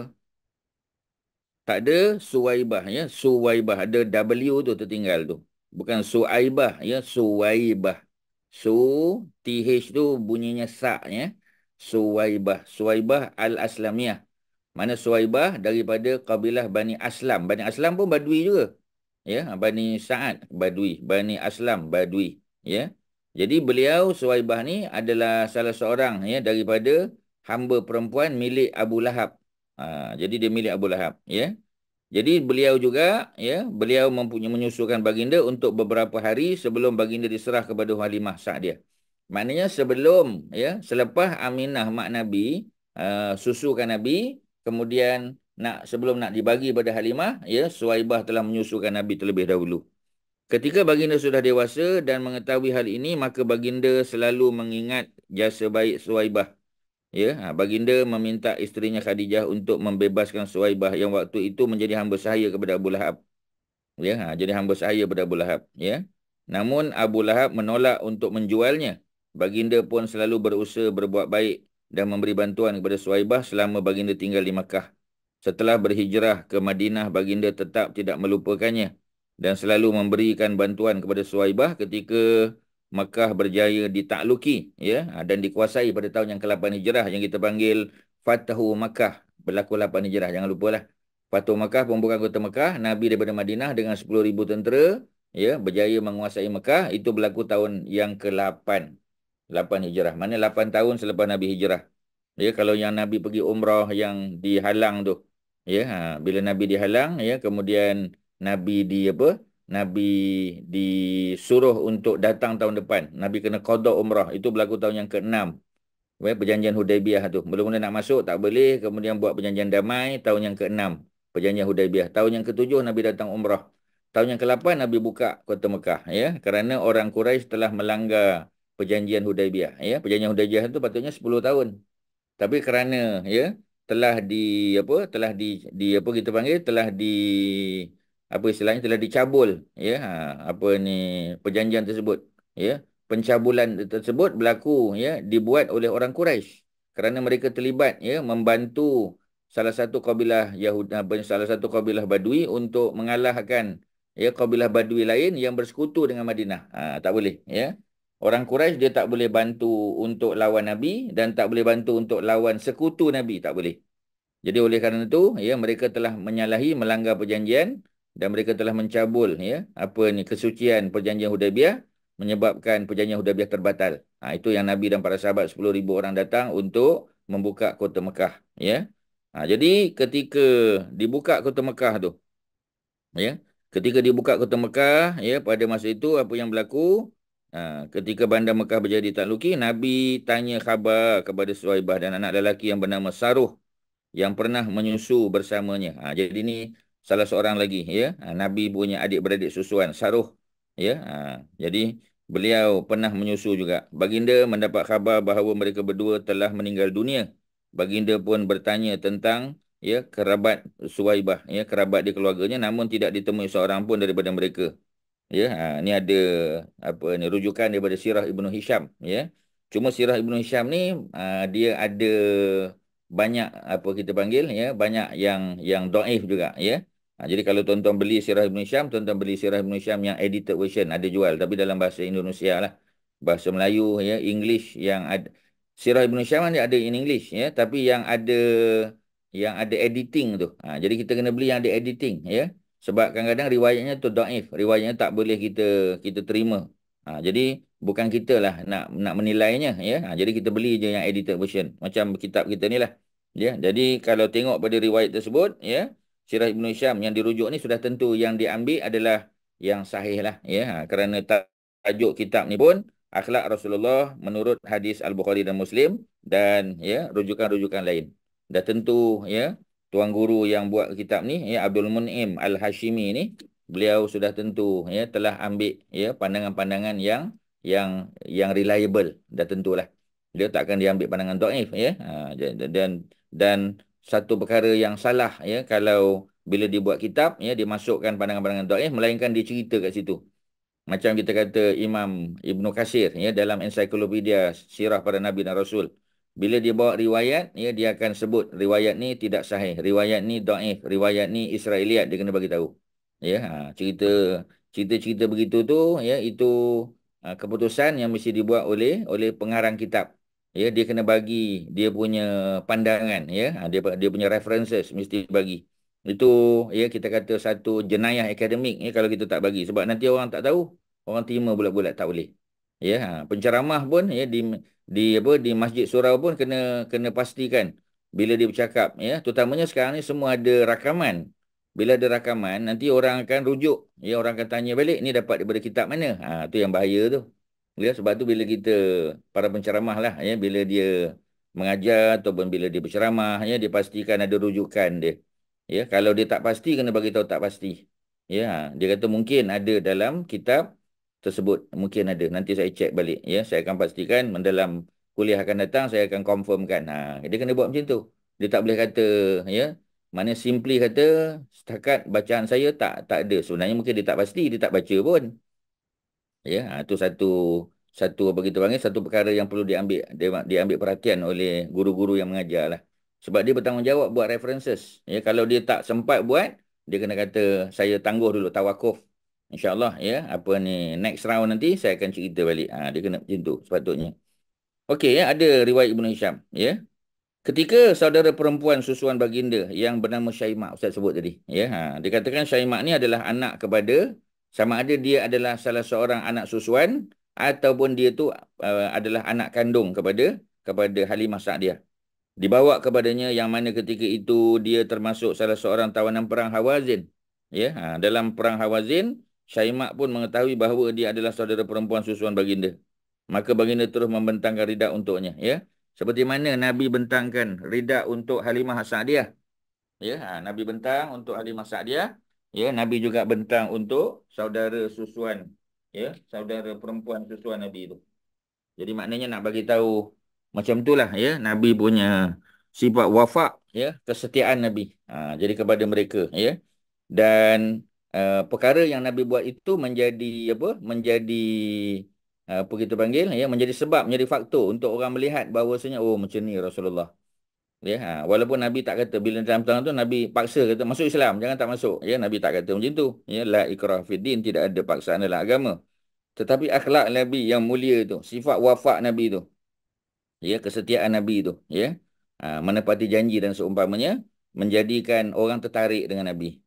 tak ada suwaibah ya yeah. suwaibah ada w tu tertinggal tu bukan suaibah ya yeah. suwaibah su th tu bunyinya sak ya yeah. Suwaibah. Suwaibah Al-Aslamiyah. Mana Suwaibah daripada kabilah Bani Aslam. Bani Aslam pun Badui juga. Ya, Bani Sa'ad Badui. Bani Aslam Badui. Ya. Jadi beliau Suwaibah ni adalah salah seorang ya daripada hamba perempuan milik Abu Lahab. Ha, jadi dia milik Abu Lahab. Ya. Jadi beliau juga, ya, beliau mempunyai menyusukan baginda untuk beberapa hari sebelum baginda diserah kepada Halimah Sa'diyah. Sa Maknanya sebelum ya selepas Aminah mak Nabi uh, susukan Nabi kemudian nak sebelum nak dibagi pada Halimah ya Suwaibah telah menyusukan Nabi terlebih dahulu. Ketika baginda sudah dewasa dan mengetahui hal ini maka baginda selalu mengingat jasa baik Suwaibah. Ya, ha, baginda meminta isterinya Khadijah untuk membebaskan Suwaibah yang waktu itu menjadi hamba sahaya kepada Abu Lahab. Ya, ha, jadi hamba sahaya kepada Abu Lahab, ya. Namun Abu Lahab menolak untuk menjualnya Baginda pun selalu berusaha berbuat baik dan memberi bantuan kepada Suhaibah selama baginda tinggal di Makkah. Setelah berhijrah ke Madinah, baginda tetap tidak melupakannya dan selalu memberikan bantuan kepada Suhaibah ketika Makkah berjaya ditakluki ya ha, dan dikuasai pada tahun yang ke-8 Hijrah yang kita panggil Fathu Makkah. Berlaku 8 Hijrah, jangan lupa lah Fathu Makkah pembukaan kota Makkah, Nabi daripada Madinah dengan 10,000 tentera ya berjaya menguasai Makkah. itu berlaku tahun yang ke-8 Lapan hijrah. Mana Lapan tahun selepas Nabi hijrah. Ya, kalau yang Nabi pergi umrah yang dihalang tu. Ya, ha, bila Nabi dihalang, ya, kemudian Nabi di apa? Nabi disuruh untuk datang tahun depan. Nabi kena kodok umrah. Itu berlaku tahun yang ke-6. Ya, perjanjian Hudaybiyah tu. Belum mula nak masuk, tak boleh. Kemudian buat perjanjian damai tahun yang ke-6. Perjanjian Hudaybiyah. Tahun yang ke-7, Nabi datang umrah. Tahun yang ke-8, Nabi buka kota Mekah. Ya, kerana orang Quraisy telah melanggar perjanjian Hudaibiyah ya perjanjian Hudaibiyah itu patutnya 10 tahun tapi kerana ya telah di apa telah di, di apa kita panggil telah di apa istilahnya telah dicabul ya ha, apa ni perjanjian tersebut ya pencabulan tersebut berlaku ya dibuat oleh orang Quraisy kerana mereka terlibat ya membantu salah satu kabilah Yahudi salah satu kabilah Badui untuk mengalahkan ya kabilah Badui lain yang bersekutu dengan Madinah ha, tak boleh ya Orang Quraisy dia tak boleh bantu untuk lawan Nabi dan tak boleh bantu untuk lawan sekutu Nabi. Tak boleh. Jadi oleh kerana itu, ya, mereka telah menyalahi, melanggar perjanjian dan mereka telah mencabul ya, apa ni, kesucian perjanjian Hudabiah menyebabkan perjanjian Hudabiah terbatal. Ha, itu yang Nabi dan para sahabat 10,000 orang datang untuk membuka kota Mekah. Ya. Ha, jadi ketika dibuka kota Mekah tu, ya, ketika dibuka kota Mekah ya, pada masa itu apa yang berlaku? Ha, ketika bandar Mekah berjadi takluki, Nabi tanya khabar kepada Suhaibah dan anak lelaki yang bernama Saruh yang pernah menyusu bersamanya. Ha, jadi ini salah seorang lagi. ya ha, Nabi punya adik-beradik susuan, Saruh. ya ha, Jadi beliau pernah menyusu juga. Baginda mendapat khabar bahawa mereka berdua telah meninggal dunia. Baginda pun bertanya tentang ya kerabat Suhaibah, ya, kerabat di keluarganya namun tidak ditemui seorang pun daripada mereka. Ya, ha, ni ada apa ni rujukan daripada sirah Ibnu Hisham, ya. Cuma sirah Ibnu Hisham ni ha, dia ada banyak apa kita panggil ya, banyak yang yang dhaif juga, ya. Ha, jadi kalau tuan-tuan beli sirah Ibnu Hisham, tuan-tuan beli sirah Ibnu Hisham yang edited version ada jual tapi dalam bahasa Indonesia lah. Bahasa Melayu ya, English yang ada sirah Ibnu Hisham ni ada in English ya, tapi yang ada yang ada editing tu. Ha, jadi kita kena beli yang ada editing ya. Sebab kadang-kadang riwayatnya tu daif. Riwayatnya tak boleh kita kita terima. Ha, jadi bukan kita lah nak, nak menilainya. Ya? Ha, jadi kita beli je yang edited version. Macam kitab kita ni lah. Ya? Jadi kalau tengok pada riwayat tersebut. Ya? Sirah Ibn Isyam yang dirujuk ni sudah tentu yang diambil adalah yang sahih lah. Ya? Ha, kerana tajuk kitab ni pun. Akhlak Rasulullah menurut hadis Al-Bukhari dan Muslim. Dan ya rujukan-rujukan lain. Dah tentu ya tuan guru yang buat kitab ni ya Abdul Munim Al Hashimi ni beliau sudah tentu ya telah ambil ya pandangan-pandangan yang yang yang reliable dah tentulah dia tak akan diambil pandangan dhaif ya ha, dan dan satu perkara yang salah ya kalau bila dibuat kitab ya dimasukkan pandangan-pandangan dhaif melainkan dia cerita kat situ macam kita kata Imam Ibnu Kasir ya dalam ensiklopedia sirah Para nabi dan rasul bila dia bawa riwayat ya dia akan sebut riwayat ni tidak sahih riwayat ni daif riwayat ni israiliyat dia kena bagi tahu ya ha, cerita cerita-cerita begitu tu ya itu ha, keputusan yang mesti dibuat oleh oleh pengarang kitab ya dia kena bagi dia punya pandangan ya ha, dia dia punya references mesti bagi itu ya kita kata satu jenayah akademik ya kalau kita tak bagi sebab nanti orang tak tahu orang terima bulat-bulat tak boleh ya ha, penceramah pun ya di di apa di masjid surau pun kena kena pastikan bila dia bercakap ya terutamanya sekarang ni semua ada rakaman bila ada rakaman nanti orang akan rujuk ya orang akan tanya balik ni dapat daripada kitab mana ha tu yang bahaya tu ya sebab tu bila kita para penceramah lah ya bila dia mengajar ataupun bila dia berceramah ya dia pastikan ada rujukan dia ya kalau dia tak pasti kena bagi tahu tak pasti ya ha, dia kata mungkin ada dalam kitab tersebut mungkin ada. Nanti saya cek balik. Ya, Saya akan pastikan dalam kuliah akan datang, saya akan confirmkan. Ha, dia kena buat macam tu. Dia tak boleh kata, ya, mana simply kata, setakat bacaan saya tak tak ada. Sebenarnya mungkin dia tak pasti, dia tak baca pun. Ya, Itu ha, satu, satu apa kita panggil, satu perkara yang perlu diambil. Dia, diambil perhatian oleh guru-guru yang mengajar lah. Sebab dia bertanggungjawab buat references. Ya, kalau dia tak sempat buat, dia kena kata, saya tangguh dulu, tawakuf. InsyaAllah ya. Apa ni. Next round nanti saya akan cerita balik. Ha, dia kena macam tu sepatutnya. Okey ya. Ada riwayat Ibn Hisham. Ya. Ketika saudara perempuan susuan baginda yang bernama Syaimah. Ustaz sebut tadi. Ya. Ha, dia katakan Syaimah ni adalah anak kepada. Sama ada dia adalah salah seorang anak susuan. Ataupun dia tu uh, adalah anak kandung kepada kepada Halimah Sa'diah. Dibawa kepadanya yang mana ketika itu dia termasuk salah seorang tawanan perang Hawazin. Ya, ha, dalam perang Hawazin, Syaimak pun mengetahui bahawa dia adalah saudara perempuan susuan baginda. Maka baginda terus membentangkan ridak untuknya. Ya? Seperti mana Nabi bentangkan ridak untuk Halimah Sa'diyah. Ya? Ha, Nabi bentang untuk Halimah Sa'diyah. Ya? Nabi juga bentang untuk saudara susuan. Ya? Saudara perempuan susuan Nabi itu. Jadi maknanya nak bagi tahu macam itulah ya? Nabi punya sifat wafak ya? kesetiaan Nabi. Ha, jadi kepada mereka. Ya? Dan uh, perkara yang Nabi buat itu menjadi apa menjadi uh, apa kita panggil ya menjadi sebab menjadi faktor untuk orang melihat bahawasanya oh macam ni Rasulullah ya ha, walaupun Nabi tak kata bila dalam tangan tu Nabi paksa kata masuk Islam jangan tak masuk ya Nabi tak kata macam tu ya la ikrah fiddin tidak ada paksaan dalam agama tetapi akhlak Nabi yang mulia tu sifat wafak Nabi tu ya kesetiaan Nabi tu ya ha, menepati janji dan seumpamanya menjadikan orang tertarik dengan Nabi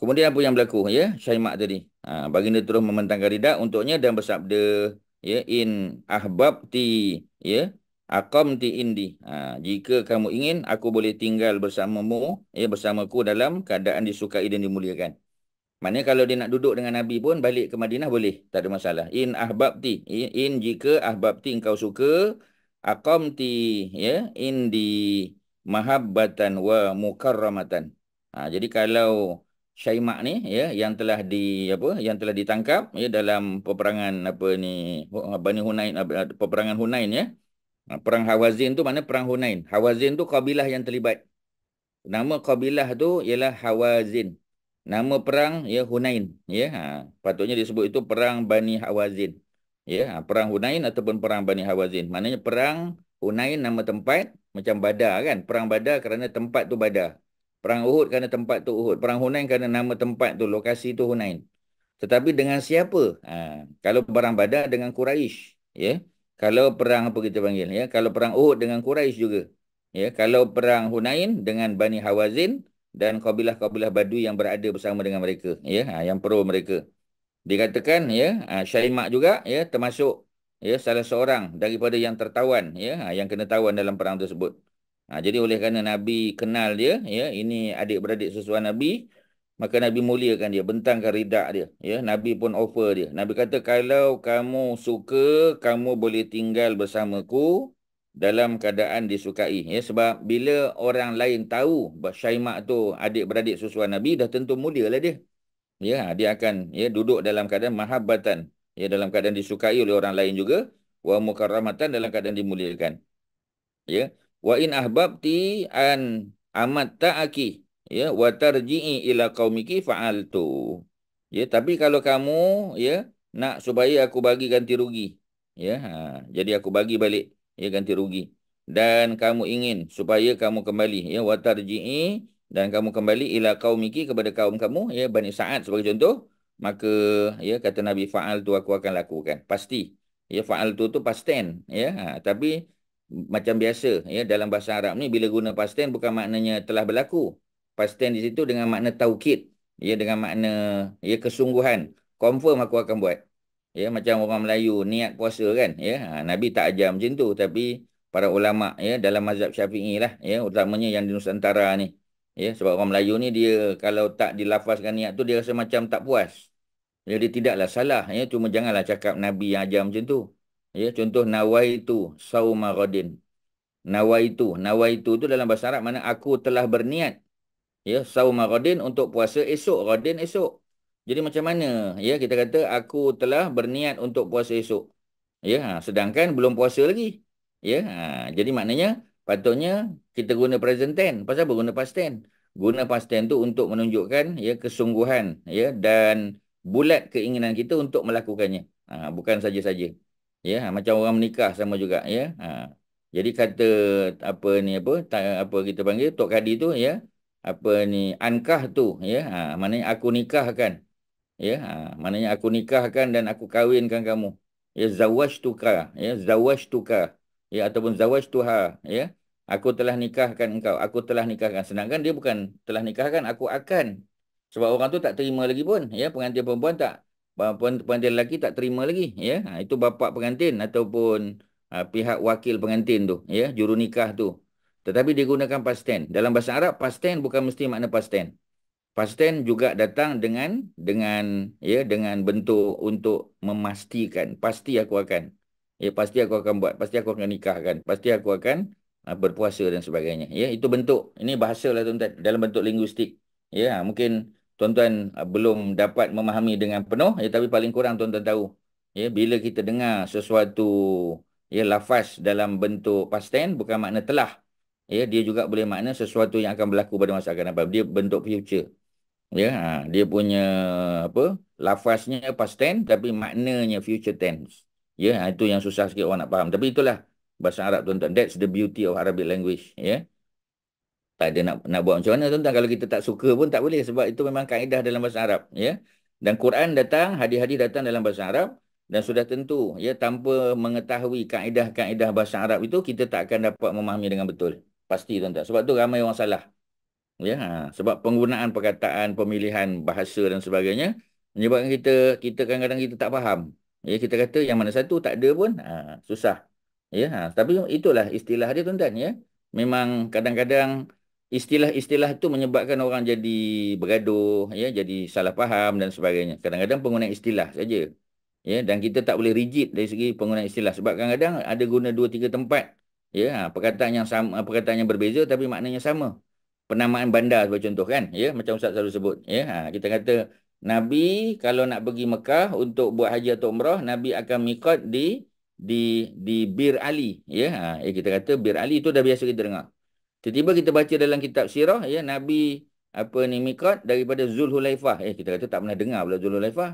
Kemudian apa yang berlaku ya Syaimak tadi. Ha, baginda terus membentangkan ridak untuknya dan bersabda ya in ahbabti ya aqamti indi. Ha, jika kamu ingin aku boleh tinggal bersamamu ya bersamaku dalam keadaan disukai dan dimuliakan. Maknanya kalau dia nak duduk dengan Nabi pun balik ke Madinah boleh. Tak ada masalah. In ahbabti. Ya, in jika ahbabti engkau suka. Aqamti. Ya, indi. Mahabbatan wa mukarramatan. Ha, jadi kalau Syaimak ni ya yang telah di apa yang telah ditangkap ya dalam peperangan apa ni Bani Hunain peperangan Hunain ya. Perang Hawazin tu mana perang Hunain. Hawazin tu kabilah yang terlibat. Nama kabilah tu ialah Hawazin. Nama perang ya Hunain ya. Ha, patutnya disebut itu perang Bani Hawazin. Ya, ha, perang Hunain ataupun perang Bani Hawazin. Maknanya perang Hunain nama tempat macam Badar kan. Perang Badar kerana tempat tu Badar. Perang Uhud kerana tempat tu Uhud. Perang Hunain kerana nama tempat tu, lokasi tu Hunain. Tetapi dengan siapa? Ha, kalau perang Badar dengan Quraisy, ya. Yeah? Kalau perang apa kita panggil ya? Kalau perang Uhud dengan Quraisy juga. Ya, kalau perang Hunain dengan Bani Hawazin dan kabilah-kabilah Badui yang berada bersama dengan mereka, ya, ha, yang pro mereka. Dikatakan ya, ha, Syaimak juga ya termasuk ya salah seorang daripada yang tertawan ya, ha, yang kena tawan dalam perang tersebut. Ha, jadi oleh kerana Nabi kenal dia, ya, ini adik-beradik sesuai Nabi, maka Nabi muliakan dia, bentangkan ridak dia. Ya. Nabi pun offer dia. Nabi kata, kalau kamu suka, kamu boleh tinggal bersamaku dalam keadaan disukai. Ya. Sebab bila orang lain tahu Syaimak tu adik-beradik sesuai Nabi, dah tentu mulialah dia. Ya, ha, dia akan ya, duduk dalam keadaan mahabbatan. Ya, dalam keadaan disukai oleh orang lain juga. Wa mukarramatan dalam keadaan dimuliakan. Ya wa in ahbabti an amat ta'aki ya wa tarji'i ila qaumiki fa'altu ya tapi kalau kamu ya nak supaya aku bagi ganti rugi ya ha, jadi aku bagi balik ya ganti rugi dan kamu ingin supaya kamu kembali ya wa tarji'i dan kamu kembali ila qaumiki kepada kaum kamu ya Bani Sa'ad sebagai contoh maka ya kata Nabi fa'altu aku akan lakukan pasti ya fa'altu tu past tense ya ha, tapi macam biasa ya dalam bahasa Arab ni bila guna pasten bukan maknanya telah berlaku pasten di situ dengan makna taukid ya dengan makna ya kesungguhan confirm aku akan buat ya macam orang Melayu niat puasa kan ya ha, nabi tak ajar macam tu tapi para ulama ya dalam mazhab Syafi'i lah ya utamanya yang di Nusantara ni ya sebab orang Melayu ni dia kalau tak dilafazkan niat tu dia rasa macam tak puas jadi ya, tidaklah salah ya cuma janganlah cakap nabi yang ajar macam tu Ya, contoh nawaitu sauma ghadin. Nawaitu, nawaitu tu dalam bahasa Arab mana aku telah berniat ya sauma ghadin untuk puasa esok, ghadin esok. Jadi macam mana ya kita kata aku telah berniat untuk puasa esok. Ya, ha, sedangkan belum puasa lagi. Ya, ha, jadi maknanya patutnya kita guna present tense. Pasal apa guna past tense? Guna past tense tu untuk menunjukkan ya kesungguhan ya dan bulat keinginan kita untuk melakukannya. Ha, bukan saja-saja ya ha, macam orang menikah sama juga ya ha. jadi kata apa ni apa tak, apa kita panggil tok kadi tu ya apa ni ankah tu ya ha. maknanya aku nikahkan ya ha. maknanya aku nikahkan dan aku kahwinkan kamu ya zawajtuka ya zawajtuka ya ataupun zawajtuha ya aku telah nikahkan engkau aku telah nikahkan sedangkan dia bukan telah nikahkan aku akan sebab orang tu tak terima lagi pun ya pengantin perempuan tak pengantin lelaki tak terima lagi ya ha, itu bapa pengantin ataupun ha, pihak wakil pengantin tu ya juru nikah tu tetapi digunakan past tense dalam bahasa Arab past tense bukan mesti makna past tense past tense juga datang dengan dengan ya dengan bentuk untuk memastikan pasti aku akan ya pasti aku akan buat pasti aku akan nikahkan pasti aku akan ha, berpuasa dan sebagainya ya itu bentuk ini bahasalah tuan-tuan dalam bentuk linguistik ya ha, mungkin tuan-tuan ah, belum dapat memahami dengan penuh ya tapi paling kurang tuan-tuan tahu ya bila kita dengar sesuatu ya lafaz dalam bentuk past tense bukan makna telah ya dia juga boleh makna sesuatu yang akan berlaku pada masa akan datang dia bentuk future ya ha, dia punya apa lafaznya past tense tapi maknanya future tense ya ha, itu yang susah sikit orang nak faham tapi itulah bahasa Arab tuan-tuan that's the beauty of Arabic language ya tak ada nak nak buat macam mana tuan-tuan kalau kita tak suka pun tak boleh sebab itu memang kaedah dalam bahasa Arab ya dan Quran datang hadis-hadis datang dalam bahasa Arab dan sudah tentu ya tanpa mengetahui kaedah-kaedah bahasa Arab itu kita tak akan dapat memahami dengan betul pasti tuan-tuan sebab tu ramai orang salah ya ha, sebab penggunaan perkataan pemilihan bahasa dan sebagainya menyebabkan kita kita kadang-kadang kita tak faham ya kita kata yang mana satu tak ada pun ha, susah ya ha, tapi itulah istilah dia tuan-tuan ya memang kadang-kadang istilah-istilah tu menyebabkan orang jadi bergaduh ya jadi salah faham dan sebagainya kadang-kadang penggunaan istilah saja ya dan kita tak boleh rigid dari segi penggunaan istilah sebab kadang-kadang ada guna dua tiga tempat ya ha, perkataan yang sama ha, perkataan yang berbeza tapi maknanya sama penamaan bandar sebagai contoh kan ya macam ustaz selalu sebut ya ha, kita kata nabi kalau nak pergi Mekah untuk buat haji atau umrah nabi akan miqat di di di Bir Ali ya ya kita kata Bir Ali itu dah biasa kita dengar Tiba-tiba kita baca dalam kitab sirah ya Nabi apa ni Miqat daripada Zulhulaifah. Eh kita kata tak pernah dengar pula Zulhulaifah.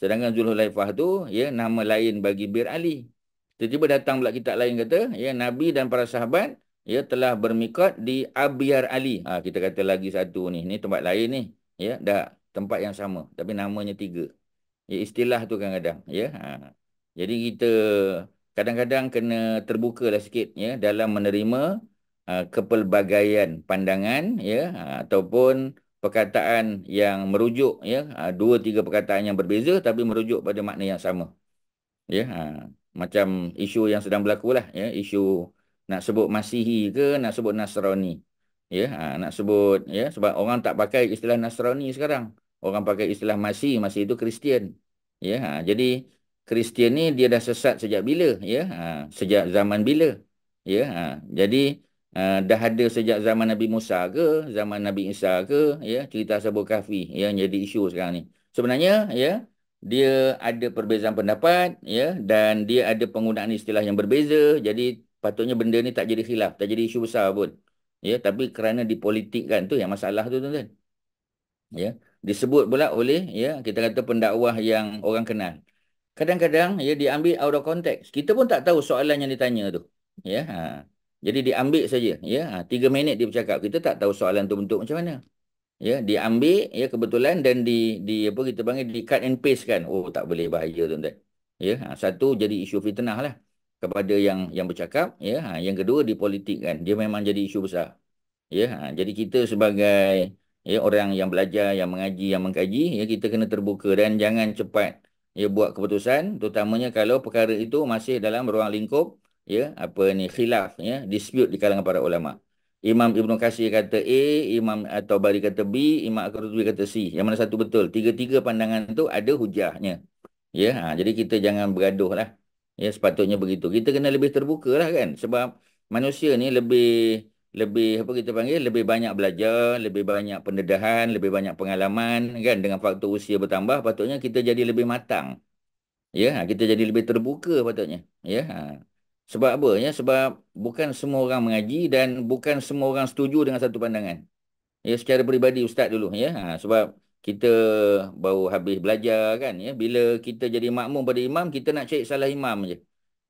Sedangkan Zulhulaifah tu ya nama lain bagi Bir Ali. Tiba-tiba datang pula kitab lain kata ya Nabi dan para sahabat ya telah bermiqat di Abyar Ali. Ha, kita kata lagi satu ni. Ni tempat lain ni. Ya, dah tempat yang sama tapi namanya tiga. Ya istilah tu kadang-kadang ya. Ha. Jadi kita kadang-kadang kena terbukalah sikit ya dalam menerima Uh, kepelbagaian pandangan ya ataupun perkataan yang merujuk ya uh, dua tiga perkataan yang berbeza tapi merujuk pada makna yang sama ya uh, macam isu yang sedang berlaku lah ya isu nak sebut masihi ke nak sebut nasrani ya nak sebut ya sebab orang tak pakai istilah nasrani sekarang orang pakai istilah masih masih itu kristian ya jadi kristian ni dia dah sesat sejak bila ya sejak zaman bila ya jadi Ah, dah ada sejak zaman Nabi Musa ke, zaman Nabi Isa ke, ya, cerita Sabu Kahfi ya, yang jadi isu sekarang ni. Sebenarnya, ya, dia ada perbezaan pendapat, ya, dan dia ada penggunaan istilah yang berbeza. Jadi, patutnya benda ni tak jadi khilaf, tak jadi isu besar pun. Ya, tapi kerana dipolitikkan tu yang masalah tu, tuan-tuan. Ya, disebut pula oleh, ya, kita kata pendakwah yang orang kenal. Kadang-kadang, ya, diambil out of context. Kita pun tak tahu soalan yang ditanya tu. Ya, haa. Jadi diambil saja ya. Ha 3 minit dia bercakap. Kita tak tahu soalan tu bentuk macam mana. Ya, diambil ya kebetulan dan di di apa kita panggil di cut and paste kan. Oh tak boleh bahaya tuan-tuan. Ya, ha, satu jadi isu fitnah lah kepada yang yang bercakap ya. Ha, yang kedua di politik kan. Dia memang jadi isu besar. Ya, ha, jadi kita sebagai ya orang yang belajar, yang mengaji, yang mengkaji ya kita kena terbuka dan jangan cepat ya buat keputusan terutamanya kalau perkara itu masih dalam ruang lingkup ya apa ni khilaf ya dispute di kalangan para ulama Imam Ibn Kasir kata A, Imam atau Bari kata B, Imam Al-Qurtubi kata C. Yang mana satu betul. Tiga-tiga pandangan tu ada hujahnya. Ya, ha, jadi kita jangan bergaduh lah. Ya, sepatutnya begitu. Kita kena lebih terbuka lah kan. Sebab manusia ni lebih, lebih apa kita panggil, lebih banyak belajar, lebih banyak pendedahan, lebih banyak pengalaman kan. Dengan faktor usia bertambah, patutnya kita jadi lebih matang. Ya, ha, kita jadi lebih terbuka patutnya. Ya, ha. Sebab apa? Ya? Sebab bukan semua orang mengaji dan bukan semua orang setuju dengan satu pandangan. Ya, secara peribadi ustaz dulu. ya. Ha, sebab kita baru habis belajar kan. Ya? Bila kita jadi makmum pada imam, kita nak cek salah imam je.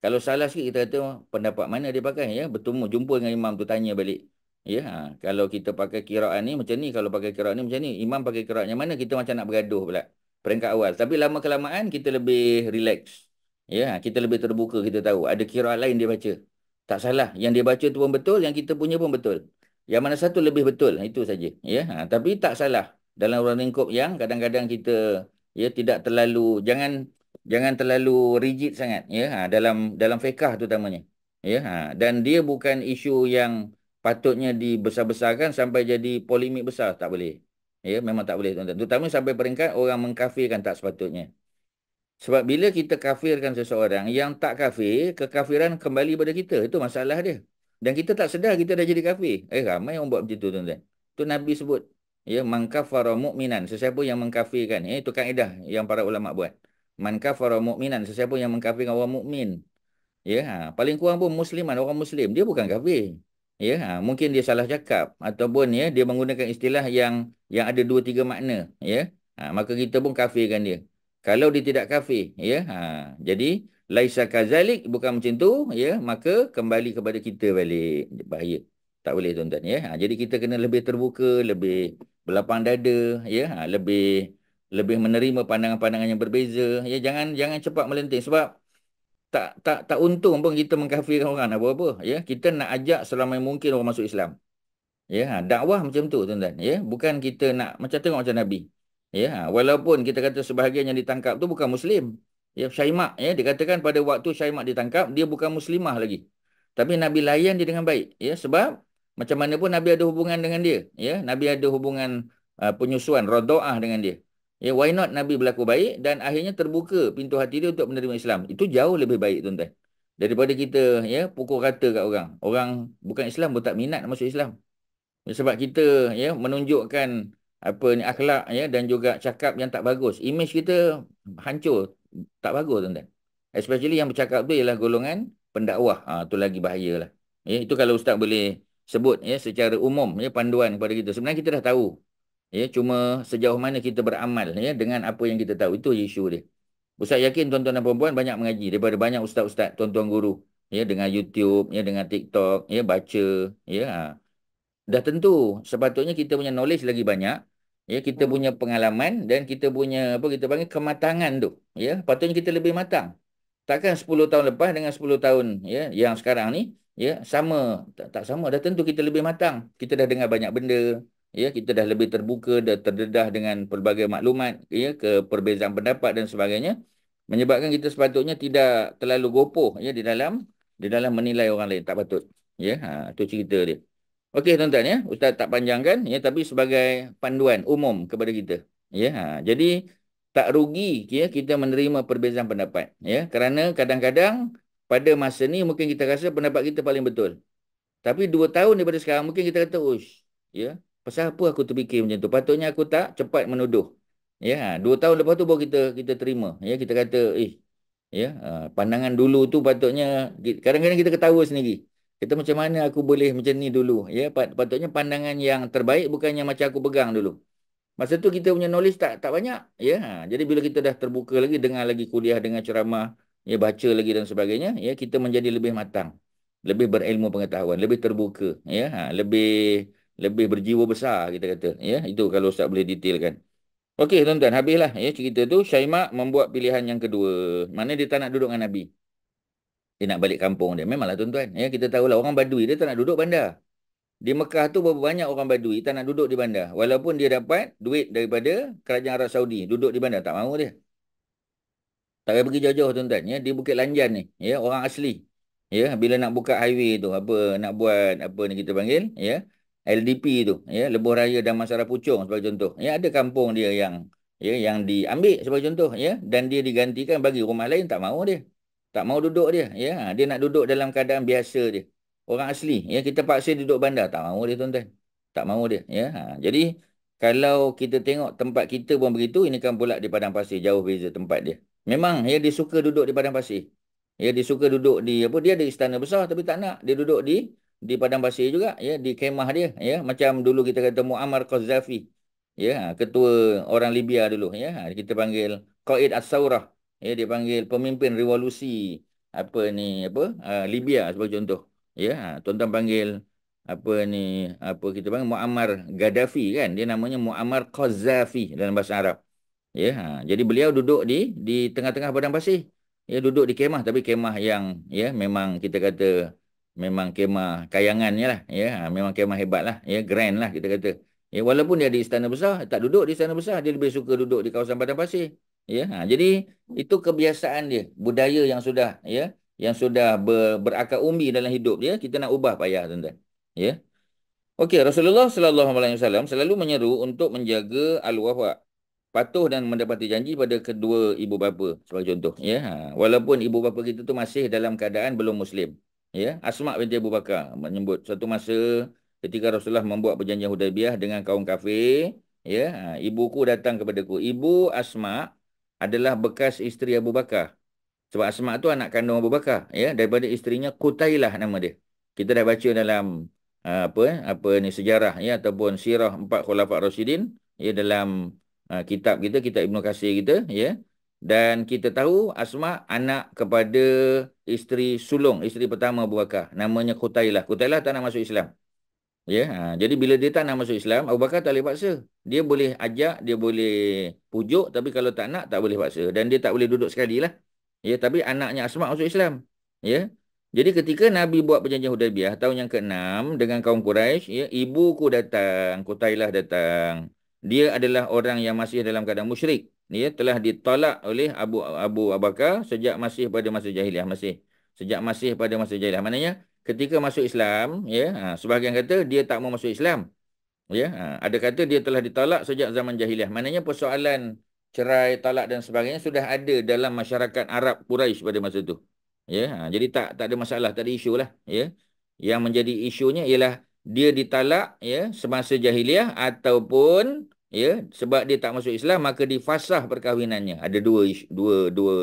Kalau salah sikit kita kata oh, pendapat mana dia pakai. Ya? Bertemu, jumpa dengan imam tu tanya balik. Ya, ha, kalau kita pakai kiraan ni macam ni, kalau pakai kiraan ni macam ni, imam pakai kiraan yang mana kita macam nak bergaduh pula peringkat awal. Tapi lama-kelamaan kita lebih relax. Ya, kita lebih terbuka, kita tahu. Ada kiraat lain dia baca. Tak salah. Yang dia baca tu pun betul, yang kita punya pun betul. Yang mana satu lebih betul, itu saja. Ya, ha, tapi tak salah. Dalam ruang lingkup yang kadang-kadang kita ya tidak terlalu, jangan jangan terlalu rigid sangat. Ya, ha, dalam dalam fiqah tu utamanya. Ya, ha, dan dia bukan isu yang patutnya dibesar-besarkan sampai jadi polemik besar. Tak boleh. Ya, memang tak boleh. Terutama sampai peringkat orang mengkafirkan tak sepatutnya. Sebab bila kita kafirkan seseorang yang tak kafir, kekafiran kembali pada kita. Itu masalah dia. Dan kita tak sedar kita dah jadi kafir. Eh ramai orang buat macam tu tuan-tuan. Itu Nabi sebut. Ya, man kafara mu'minan. Sesiapa yang mengkafirkan. Eh, itu kaedah yang para ulama buat. Man kafara mu'minan. Sesiapa yang mengkafirkan orang mukmin. Ya, ha. paling kurang pun musliman, orang muslim. Dia bukan kafir. Ya, ha. mungkin dia salah cakap. Ataupun ya, dia menggunakan istilah yang yang ada dua tiga makna. Ya, ha. maka kita pun kafirkan dia kalau dia tidak kafir ya ha jadi laisa kazalik bukan macam tu ya maka kembali kepada kita balik bahaya tak boleh tuan-tuan ya ha, jadi kita kena lebih terbuka lebih berlapang dada ya ha, lebih lebih menerima pandangan-pandangan yang berbeza ya jangan jangan cepat melenting sebab tak tak tak untung pun kita mengkafirkan orang apa-apa ya kita nak ajak selama mungkin orang masuk Islam ya ha, dakwah macam tu tuan-tuan ya bukan kita nak macam tengok macam nabi Ya, walaupun kita kata sebahagian yang ditangkap tu bukan muslim. Ya, Syaimak, ya dikatakan pada waktu Syaimak ditangkap dia bukan muslimah lagi. Tapi Nabi layan dia dengan baik ya sebab macam mana pun Nabi ada hubungan dengan dia ya. Nabi ada hubungan uh, penyusuan rodoah dengan dia. Ya, why not Nabi berlaku baik dan akhirnya terbuka pintu hati dia untuk menerima Islam. Itu jauh lebih baik tuan-tuan. Daripada kita ya pukul rata kat orang. Orang bukan Islam pun tak minat masuk Islam. Ya, sebab kita ya menunjukkan apa ni akhlak ya dan juga cakap yang tak bagus. Image kita hancur, tak bagus tuan-tuan. Especially yang bercakap tu ialah golongan pendakwah. Ah ha, tu lagi bahayalah. Ya itu kalau ustaz boleh sebut ya secara umum ya panduan kepada kita. Sebenarnya kita dah tahu. Ya cuma sejauh mana kita beramal ya dengan apa yang kita tahu itu isu dia. Ustaz yakin tuan-tuan dan puan-puan banyak mengaji daripada banyak ustaz-ustaz, tuan-tuan guru ya dengan YouTube, ya dengan TikTok, ya baca, ya. Ha dah tentu sepatutnya kita punya knowledge lagi banyak ya kita hmm. punya pengalaman dan kita punya apa kita panggil kematangan tu ya patutnya kita lebih matang takkan 10 tahun lepas dengan 10 tahun ya yang sekarang ni ya sama tak, tak sama dah tentu kita lebih matang kita dah dengar banyak benda ya kita dah lebih terbuka dah terdedah dengan pelbagai maklumat ya ke perbezaan pendapat dan sebagainya menyebabkan kita sepatutnya tidak terlalu gopoh ya di dalam di dalam menilai orang lain tak patut ya ha, tu cerita dia Okey tuan-tuan ya, ustaz tak panjangkan ya tapi sebagai panduan umum kepada kita. Ya, ha. jadi tak rugi ya kita menerima perbezaan pendapat ya kerana kadang-kadang pada masa ni mungkin kita rasa pendapat kita paling betul. Tapi dua tahun daripada sekarang mungkin kita kata ush ya pasal apa aku terfikir macam tu patutnya aku tak cepat menuduh. Ya, ha. dua tahun lepas tu baru kita kita terima ya kita kata eh ya ha, pandangan dulu tu patutnya kadang-kadang kita ketawa sendiri. Kita macam mana aku boleh macam ni dulu ya Pat patutnya pandangan yang terbaik bukannya macam aku pegang dulu. Masa tu kita punya knowledge tak tak banyak ya. Ha, jadi bila kita dah terbuka lagi dengar lagi kuliah dengan ceramah ya baca lagi dan sebagainya ya kita menjadi lebih matang, lebih berilmu pengetahuan, lebih terbuka ya, ha, lebih lebih berjiwa besar kita kata ya. Itu kalau ustaz boleh detailkan. Okey tuan-tuan habislah ya cerita tu Syaimah membuat pilihan yang kedua. Mana dia tak nak duduk dengan Nabi dia nak balik kampung dia. Memanglah tuan-tuan. Ya, kita tahulah orang badui dia tak nak duduk bandar. Di Mekah tu berapa banyak orang badui tak nak duduk di bandar. Walaupun dia dapat duit daripada kerajaan Arab Saudi. Duduk di bandar. Tak mahu dia. Tak payah pergi jauh-jauh tuan-tuan. Ya, di Bukit Lanjan ni. Ya, orang asli. Ya, bila nak buka highway tu. Apa nak buat. Apa ni kita panggil. Ya, LDP tu. Ya, Lebuh Raya dan Masyarakat Pucung sebagai contoh. Ya, ada kampung dia yang ya, yang diambil sebagai contoh. Ya, dan dia digantikan bagi rumah lain. Tak mahu dia. Tak mau duduk dia. Ya, dia nak duduk dalam keadaan biasa dia. Orang asli. Ya, kita paksa duduk bandar. Tak mau dia tuan-tuan. Tak mau dia. Ya, ha. jadi kalau kita tengok tempat kita pun begitu, ini kan pula di padang pasir. Jauh beza tempat dia. Memang ya, dia suka duduk di padang pasir. Ya, dia suka duduk di apa? Dia ada istana besar tapi tak nak. Dia duduk di di padang pasir juga. Ya, di kemah dia. Ya, macam dulu kita kata Muammar Qazafi. Ya, ha, ketua orang Libya dulu. Ya, ha, kita panggil Qaid As-Sawrah ya dia panggil pemimpin revolusi apa ni apa uh, Libya sebagai contoh ya ah, tuan-tuan panggil apa ni apa kita panggil Muammar Gaddafi kan dia namanya Muammar Qaddafi dalam bahasa Arab ya ah, jadi beliau duduk di di tengah-tengah padang pasir ya duduk di kemah tapi kemah yang ya memang kita kata memang kemah kayangannya lah ya memang kemah hebat lah ya grand lah kita kata ya walaupun dia di istana besar tak duduk di istana besar dia lebih suka duduk di kawasan padang pasir ya ha, jadi itu kebiasaan dia budaya yang sudah ya yang sudah ber, berakar umbi dalam hidup dia kita nak ubah payah tuan-tuan ya okey Rasulullah sallallahu alaihi wasallam selalu menyeru untuk menjaga al-wafa patuh dan mendapati janji pada kedua ibu bapa sebagai contoh ya ha, walaupun ibu bapa kita tu masih dalam keadaan belum muslim ya Asma binti Abu Bakar menyebut satu masa ketika Rasulullah membuat perjanjian Hudaybiyah dengan kaum kafir ya ha, ibuku datang kepadaku ibu Asma adalah bekas isteri Abu Bakar. Sebab Asma tu anak kandung Abu Bakar, ya, daripada isterinya Kutailah nama dia. Kita dah baca dalam uh, apa apa ni sejarah ya ataupun sirah empat khulafa' rasyidin ya dalam uh, kitab kita kitab Ibnu Katsir kita ya. Dan kita tahu Asma anak kepada isteri sulung, isteri pertama Abu Bakar. Namanya Kutailah. Kutailah tak nak masuk Islam. Ya, ha, jadi bila dia tak nak masuk Islam, Abu Bakar tak boleh paksa. Dia boleh ajak, dia boleh pujuk tapi kalau tak nak tak boleh paksa dan dia tak boleh duduk sekali lah. Ya, tapi anaknya Asma' masuk Islam. Ya. Jadi ketika Nabi buat perjanjian Hudaybiyah tahun yang ke-6 dengan kaum Quraisy, ya, ibuku datang, Kutailah datang. Dia adalah orang yang masih dalam keadaan musyrik. Ya, telah ditolak oleh Abu Abu Abu Bakar sejak masih pada masa jahiliah masih. Sejak masih pada masa jahiliah. Maknanya ketika masuk Islam ya ha, sebahagian kata dia tak mau masuk Islam ya ha, ada kata dia telah ditolak sejak zaman jahiliah maknanya persoalan cerai talak dan sebagainya sudah ada dalam masyarakat Arab Quraisy pada masa itu ya ha, jadi tak tak ada masalah tak ada isu lah ya yang menjadi isunya ialah dia ditalak ya semasa jahiliah ataupun ya sebab dia tak masuk Islam maka difasah perkahwinannya ada dua isu, dua dua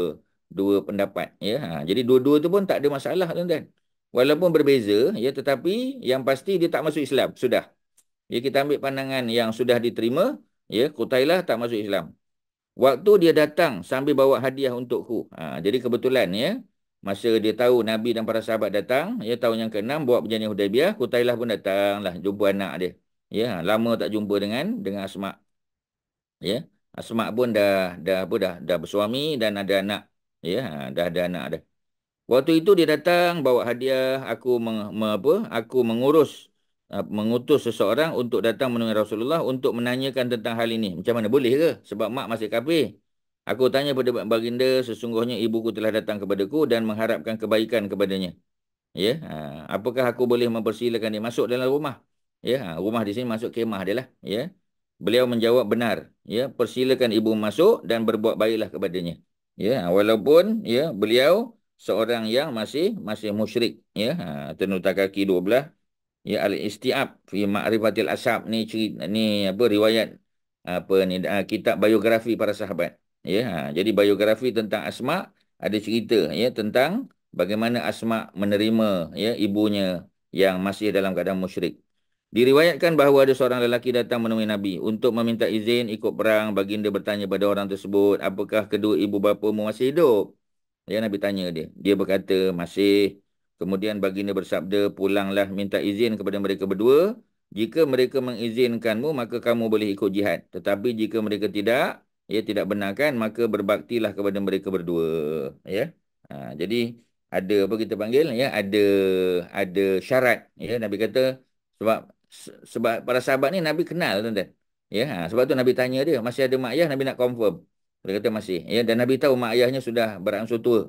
dua pendapat ya ha, jadi dua-dua tu pun tak ada masalah tuan-tuan walaupun berbeza ya tetapi yang pasti dia tak masuk Islam sudah ya kita ambil pandangan yang sudah diterima ya kutailah tak masuk Islam waktu dia datang sambil bawa hadiah untukku ha, jadi kebetulan ya masa dia tahu nabi dan para sahabat datang ya tahun yang ke-6 buat perjanjian Hudaibiyah kutailah pun datanglah jumpa anak dia ya lama tak jumpa dengan dengan Asma ya Asma pun dah dah apa dah dah bersuami dan ada anak ya ha, dah ada anak dah Waktu itu dia datang bawa hadiah aku meng, me, apa aku mengurus uh, mengutus seseorang untuk datang menemui Rasulullah untuk menanyakan tentang hal ini. Macam mana boleh ke? Sebab mak masih kafir. Aku tanya kepada baginda sesungguhnya ibuku telah datang kepadaku dan mengharapkan kebaikan kepadanya. Ya, uh, apakah aku boleh mempersilakan dia masuk dalam rumah? Ya, uh, rumah di sini masuk kemah dia lah, ya. Beliau menjawab benar, ya, persilakan ibu masuk dan berbuat baiklah kepadanya. Ya, walaupun ya beliau seorang yang masih masih musyrik ya ha tenuta kaki 12 ya al istiab fi ma'rifatil ashab ni cerita ni apa riwayat apa ni ah, kitab biografi para sahabat ya ha, jadi biografi tentang asma ada cerita ya tentang bagaimana asma menerima ya ibunya yang masih dalam keadaan musyrik diriwayatkan bahawa ada seorang lelaki datang menemui nabi untuk meminta izin ikut perang baginda bertanya pada orang tersebut apakah kedua ibu bapa masih hidup Ya, Nabi tanya dia. Dia berkata, masih. Kemudian baginda bersabda, pulanglah minta izin kepada mereka berdua. Jika mereka mengizinkanmu, maka kamu boleh ikut jihad. Tetapi jika mereka tidak, ya tidak benarkan, maka berbaktilah kepada mereka berdua. Ya, ha, Jadi, ada apa kita panggil? Ya, Ada ada syarat. Ya, Nabi kata, sebab sebab para sahabat ni Nabi kenal. Tuan -tuan. Ya, ha, sebab tu Nabi tanya dia, masih ada mak ayah, Nabi nak confirm. Dia kata masih. Ya, dan Nabi tahu mak ayahnya sudah berangsur tua.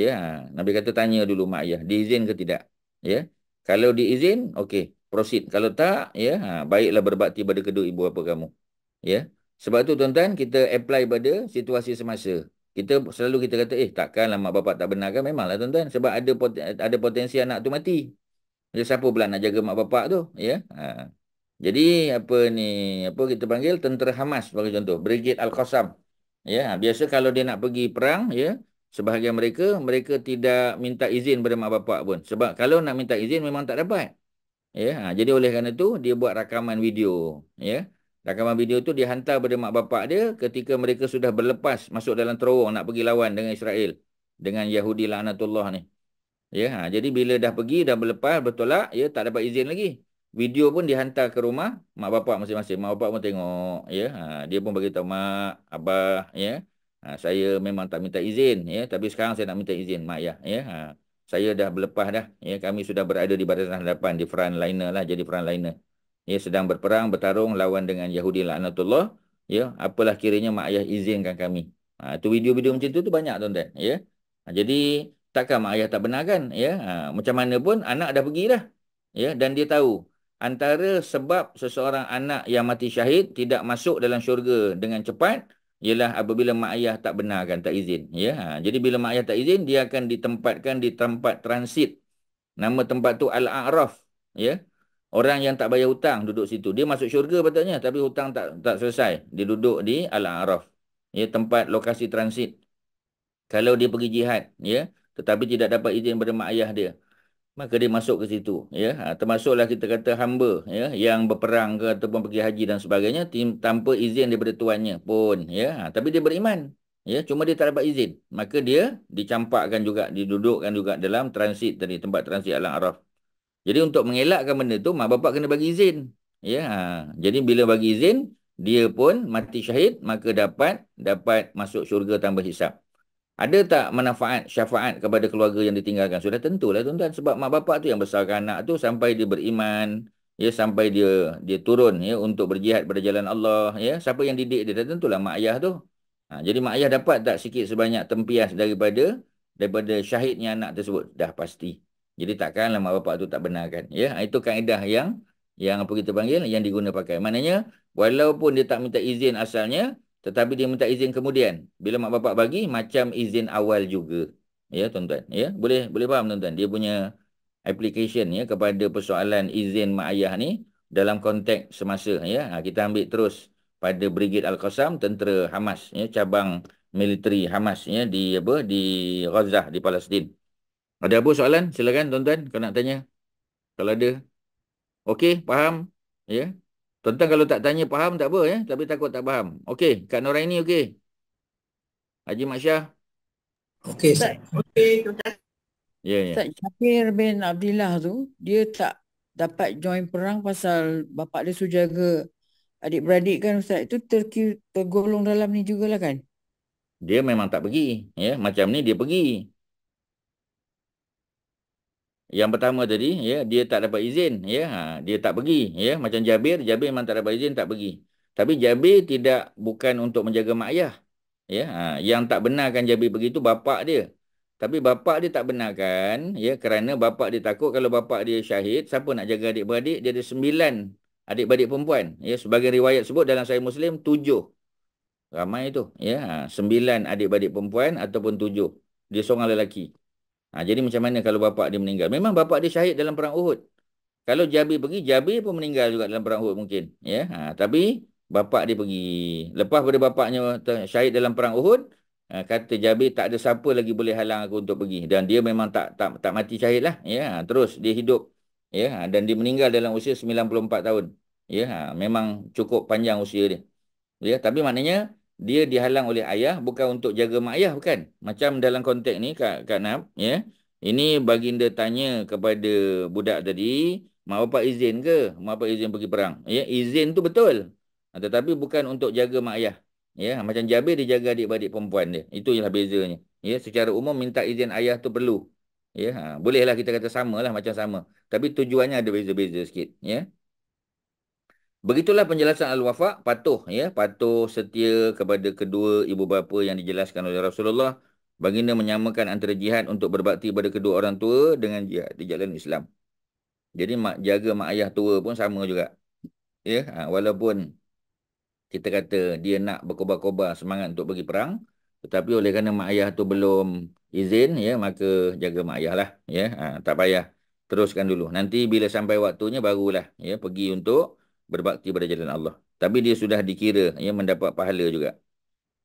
Ya, Nabi kata tanya dulu mak ayah. Diizin ke tidak? Ya, Kalau diizin, okey. Proceed. Kalau tak, ya, ha, baiklah berbakti pada kedua ibu bapa kamu. Ya, Sebab tu tuan-tuan, kita apply pada situasi semasa. Kita selalu kita kata, eh takkanlah mak bapak tak benarkan. Memanglah tuan-tuan. Sebab ada potensi, ada potensi anak tu mati. Jadi ya, siapa pula nak jaga mak bapak tu? Ya. Ha. Jadi apa ni, apa kita panggil? Tentera Hamas bagi contoh. Brigade Al-Qasam. Ya, biasa kalau dia nak pergi perang, ya, sebahagian mereka mereka tidak minta izin pada mak bapak pun. Sebab kalau nak minta izin memang tak dapat. Ya, ha, jadi oleh kerana itu dia buat rakaman video, ya. Rakaman video tu dia hantar kepada mak bapak dia ketika mereka sudah berlepas masuk dalam terowong nak pergi lawan dengan Israel dengan Yahudi laknatullah ni. Ya, ha, jadi bila dah pergi dah berlepas bertolak, ya tak dapat izin lagi video pun dihantar ke rumah mak bapak masing-masing mak bapak pun tengok ya ha, dia pun bagi tahu mak abah ya ha, saya memang tak minta izin ya tapi sekarang saya nak minta izin mak ya ya ha, saya dah berlepas dah ya kami sudah berada di barisan hadapan di front liner lah jadi front liner ya sedang berperang bertarung lawan dengan Yahudi laknatullah ya apalah kiranya mak ayah izinkan kami ha, tu video-video macam tu tu banyak tuan-tuan ya ha, jadi takkan mak ayah tak benarkan ya ha, macam mana pun anak dah pergi dah ya dan dia tahu antara sebab seseorang anak yang mati syahid tidak masuk dalam syurga dengan cepat ialah apabila mak ayah tak benarkan, tak izin. Ya, ha, Jadi bila mak ayah tak izin, dia akan ditempatkan di tempat transit. Nama tempat tu Al-A'raf. Ya? Orang yang tak bayar hutang duduk situ. Dia masuk syurga patutnya tapi hutang tak tak selesai. Dia duduk di Al-A'raf. Ya, tempat lokasi transit. Kalau dia pergi jihad. ya, Tetapi tidak dapat izin daripada mak ayah dia maka dia masuk ke situ ya ha, termasuklah kita kata hamba ya yang berperang ke ataupun pergi haji dan sebagainya tanpa izin daripada tuannya pun ya ha, tapi dia beriman ya cuma dia tak dapat izin maka dia dicampakkan juga didudukkan juga dalam transit tadi tempat transit alam araf jadi untuk mengelakkan benda tu mak bapak kena bagi izin ya ha. jadi bila bagi izin dia pun mati syahid maka dapat dapat masuk syurga tanpa hisap ada tak manfaat syafaat kepada keluarga yang ditinggalkan? Sudah tentulah tuan-tuan sebab mak bapak tu yang besarkan anak tu sampai dia beriman, ya sampai dia dia turun ya untuk berjihad pada jalan Allah, ya. Siapa yang didik dia? Dah tentulah mak ayah tu. Ha, jadi mak ayah dapat tak sikit sebanyak tempias daripada daripada syahidnya anak tersebut? Dah pasti. Jadi takkanlah mak bapak tu tak benarkan, ya. Ha, itu kaedah yang yang apa kita panggil yang digunakan. Maknanya walaupun dia tak minta izin asalnya, tetapi dia minta izin kemudian bila mak bapak bagi macam izin awal juga ya tuan-tuan ya boleh boleh faham tuan-tuan dia punya application ya kepada persoalan izin mak ayah ni dalam konteks semasa ya ha, kita ambil terus pada brigade al-qasam tentera Hamas ya cabang military Hamas ya di apa di Gaza di Palestin ada apa soalan silakan tuan-tuan kalau nak tanya kalau ada okey faham ya yeah. Tonton kalau tak tanya faham tak apa ya. Tapi takut tak faham. Okey. Kak ini okey. Haji Mak Syah. Okey. Okey. Ya, ya. Ustaz Jafir bin Abdillah tu. Dia tak dapat join perang pasal bapak dia sujaga adik-beradik kan Ustaz. Itu ter tergolong dalam ni jugalah kan. Dia memang tak pergi. ya Macam ni dia pergi yang pertama tadi ya dia tak dapat izin ya ha, dia tak pergi ya macam Jabir Jabir memang tak dapat izin tak pergi tapi Jabir tidak bukan untuk menjaga mak ayah ya ha. yang tak benarkan Jabir pergi tu bapak dia tapi bapak dia tak benarkan ya kerana bapak dia takut kalau bapak dia syahid siapa nak jaga adik-beradik dia ada sembilan adik-beradik perempuan ya sebagai riwayat sebut dalam sahih Muslim tujuh ramai tu ya ha. sembilan adik-beradik perempuan ataupun tujuh dia seorang lelaki Ha, jadi macam mana kalau bapa dia meninggal? Memang bapa dia syahid dalam perang Uhud. Kalau Jabir pergi, Jabir pun meninggal juga dalam perang Uhud mungkin. Ya, ha, tapi bapa dia pergi. Lepas pada bapaknya syahid dalam perang Uhud, ha, kata Jabir tak ada siapa lagi boleh halang aku untuk pergi. Dan dia memang tak tak tak mati syahid lah. Ya, ha, terus dia hidup. Ya, ha, dan dia meninggal dalam usia 94 tahun. Ya, ha, memang cukup panjang usia dia. Ya, tapi maknanya dia dihalang oleh ayah bukan untuk jaga mak ayah bukan macam dalam konteks ni Kak, Kak Nap ya yeah? ini baginda tanya kepada budak tadi mak apa izin ke mak apa izin pergi perang ya yeah? izin tu betul ah, tetapi bukan untuk jaga mak ayah ya yeah? macam Jabir dia jaga adik-adik perempuan dia itu ialah bezanya ya yeah? secara umum minta izin ayah tu perlu ya yeah? Ha, bolehlah kita kata samalah macam sama tapi tujuannya ada beza-beza sikit ya yeah? Begitulah penjelasan Al-Wafa, patuh ya, patuh setia kepada kedua ibu bapa yang dijelaskan oleh Rasulullah. Baginda menyamakan antara jihad untuk berbakti kepada kedua orang tua dengan jihad di jalan Islam. Jadi mak, jaga mak ayah tua pun sama juga. Ya, ha, walaupun kita kata dia nak berkobar koba semangat untuk pergi perang, tetapi oleh kerana mak ayah tu belum izin, ya, maka jaga mak ayah lah. Ya, ha, tak payah. Teruskan dulu. Nanti bila sampai waktunya barulah ya, pergi untuk berbakti pada jalan Allah. Tapi dia sudah dikira ya mendapat pahala juga.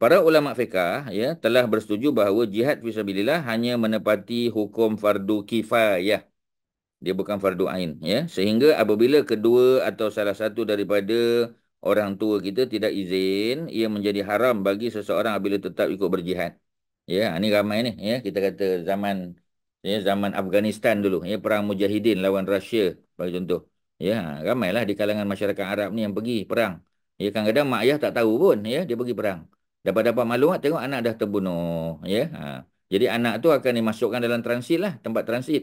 Para ulama fiqah ya telah bersetuju bahawa jihad fisabilillah hanya menepati hukum fardu kifayah. Dia bukan fardu ain ya. Sehingga apabila kedua atau salah satu daripada orang tua kita tidak izin, ia menjadi haram bagi seseorang apabila tetap ikut berjihad. Ya, ini ha, ramai ni ya. Kita kata zaman ya zaman Afghanistan dulu ya perang mujahidin lawan Rusia bagi contoh. Ya, ramailah di kalangan masyarakat Arab ni yang pergi perang. Ya, kadang-kadang mak ayah tak tahu pun, ya, dia pergi perang. Dapat dapat maklumat tengok anak dah terbunuh, ya. Ha. Jadi anak tu akan dimasukkan dalam transit lah, tempat transit.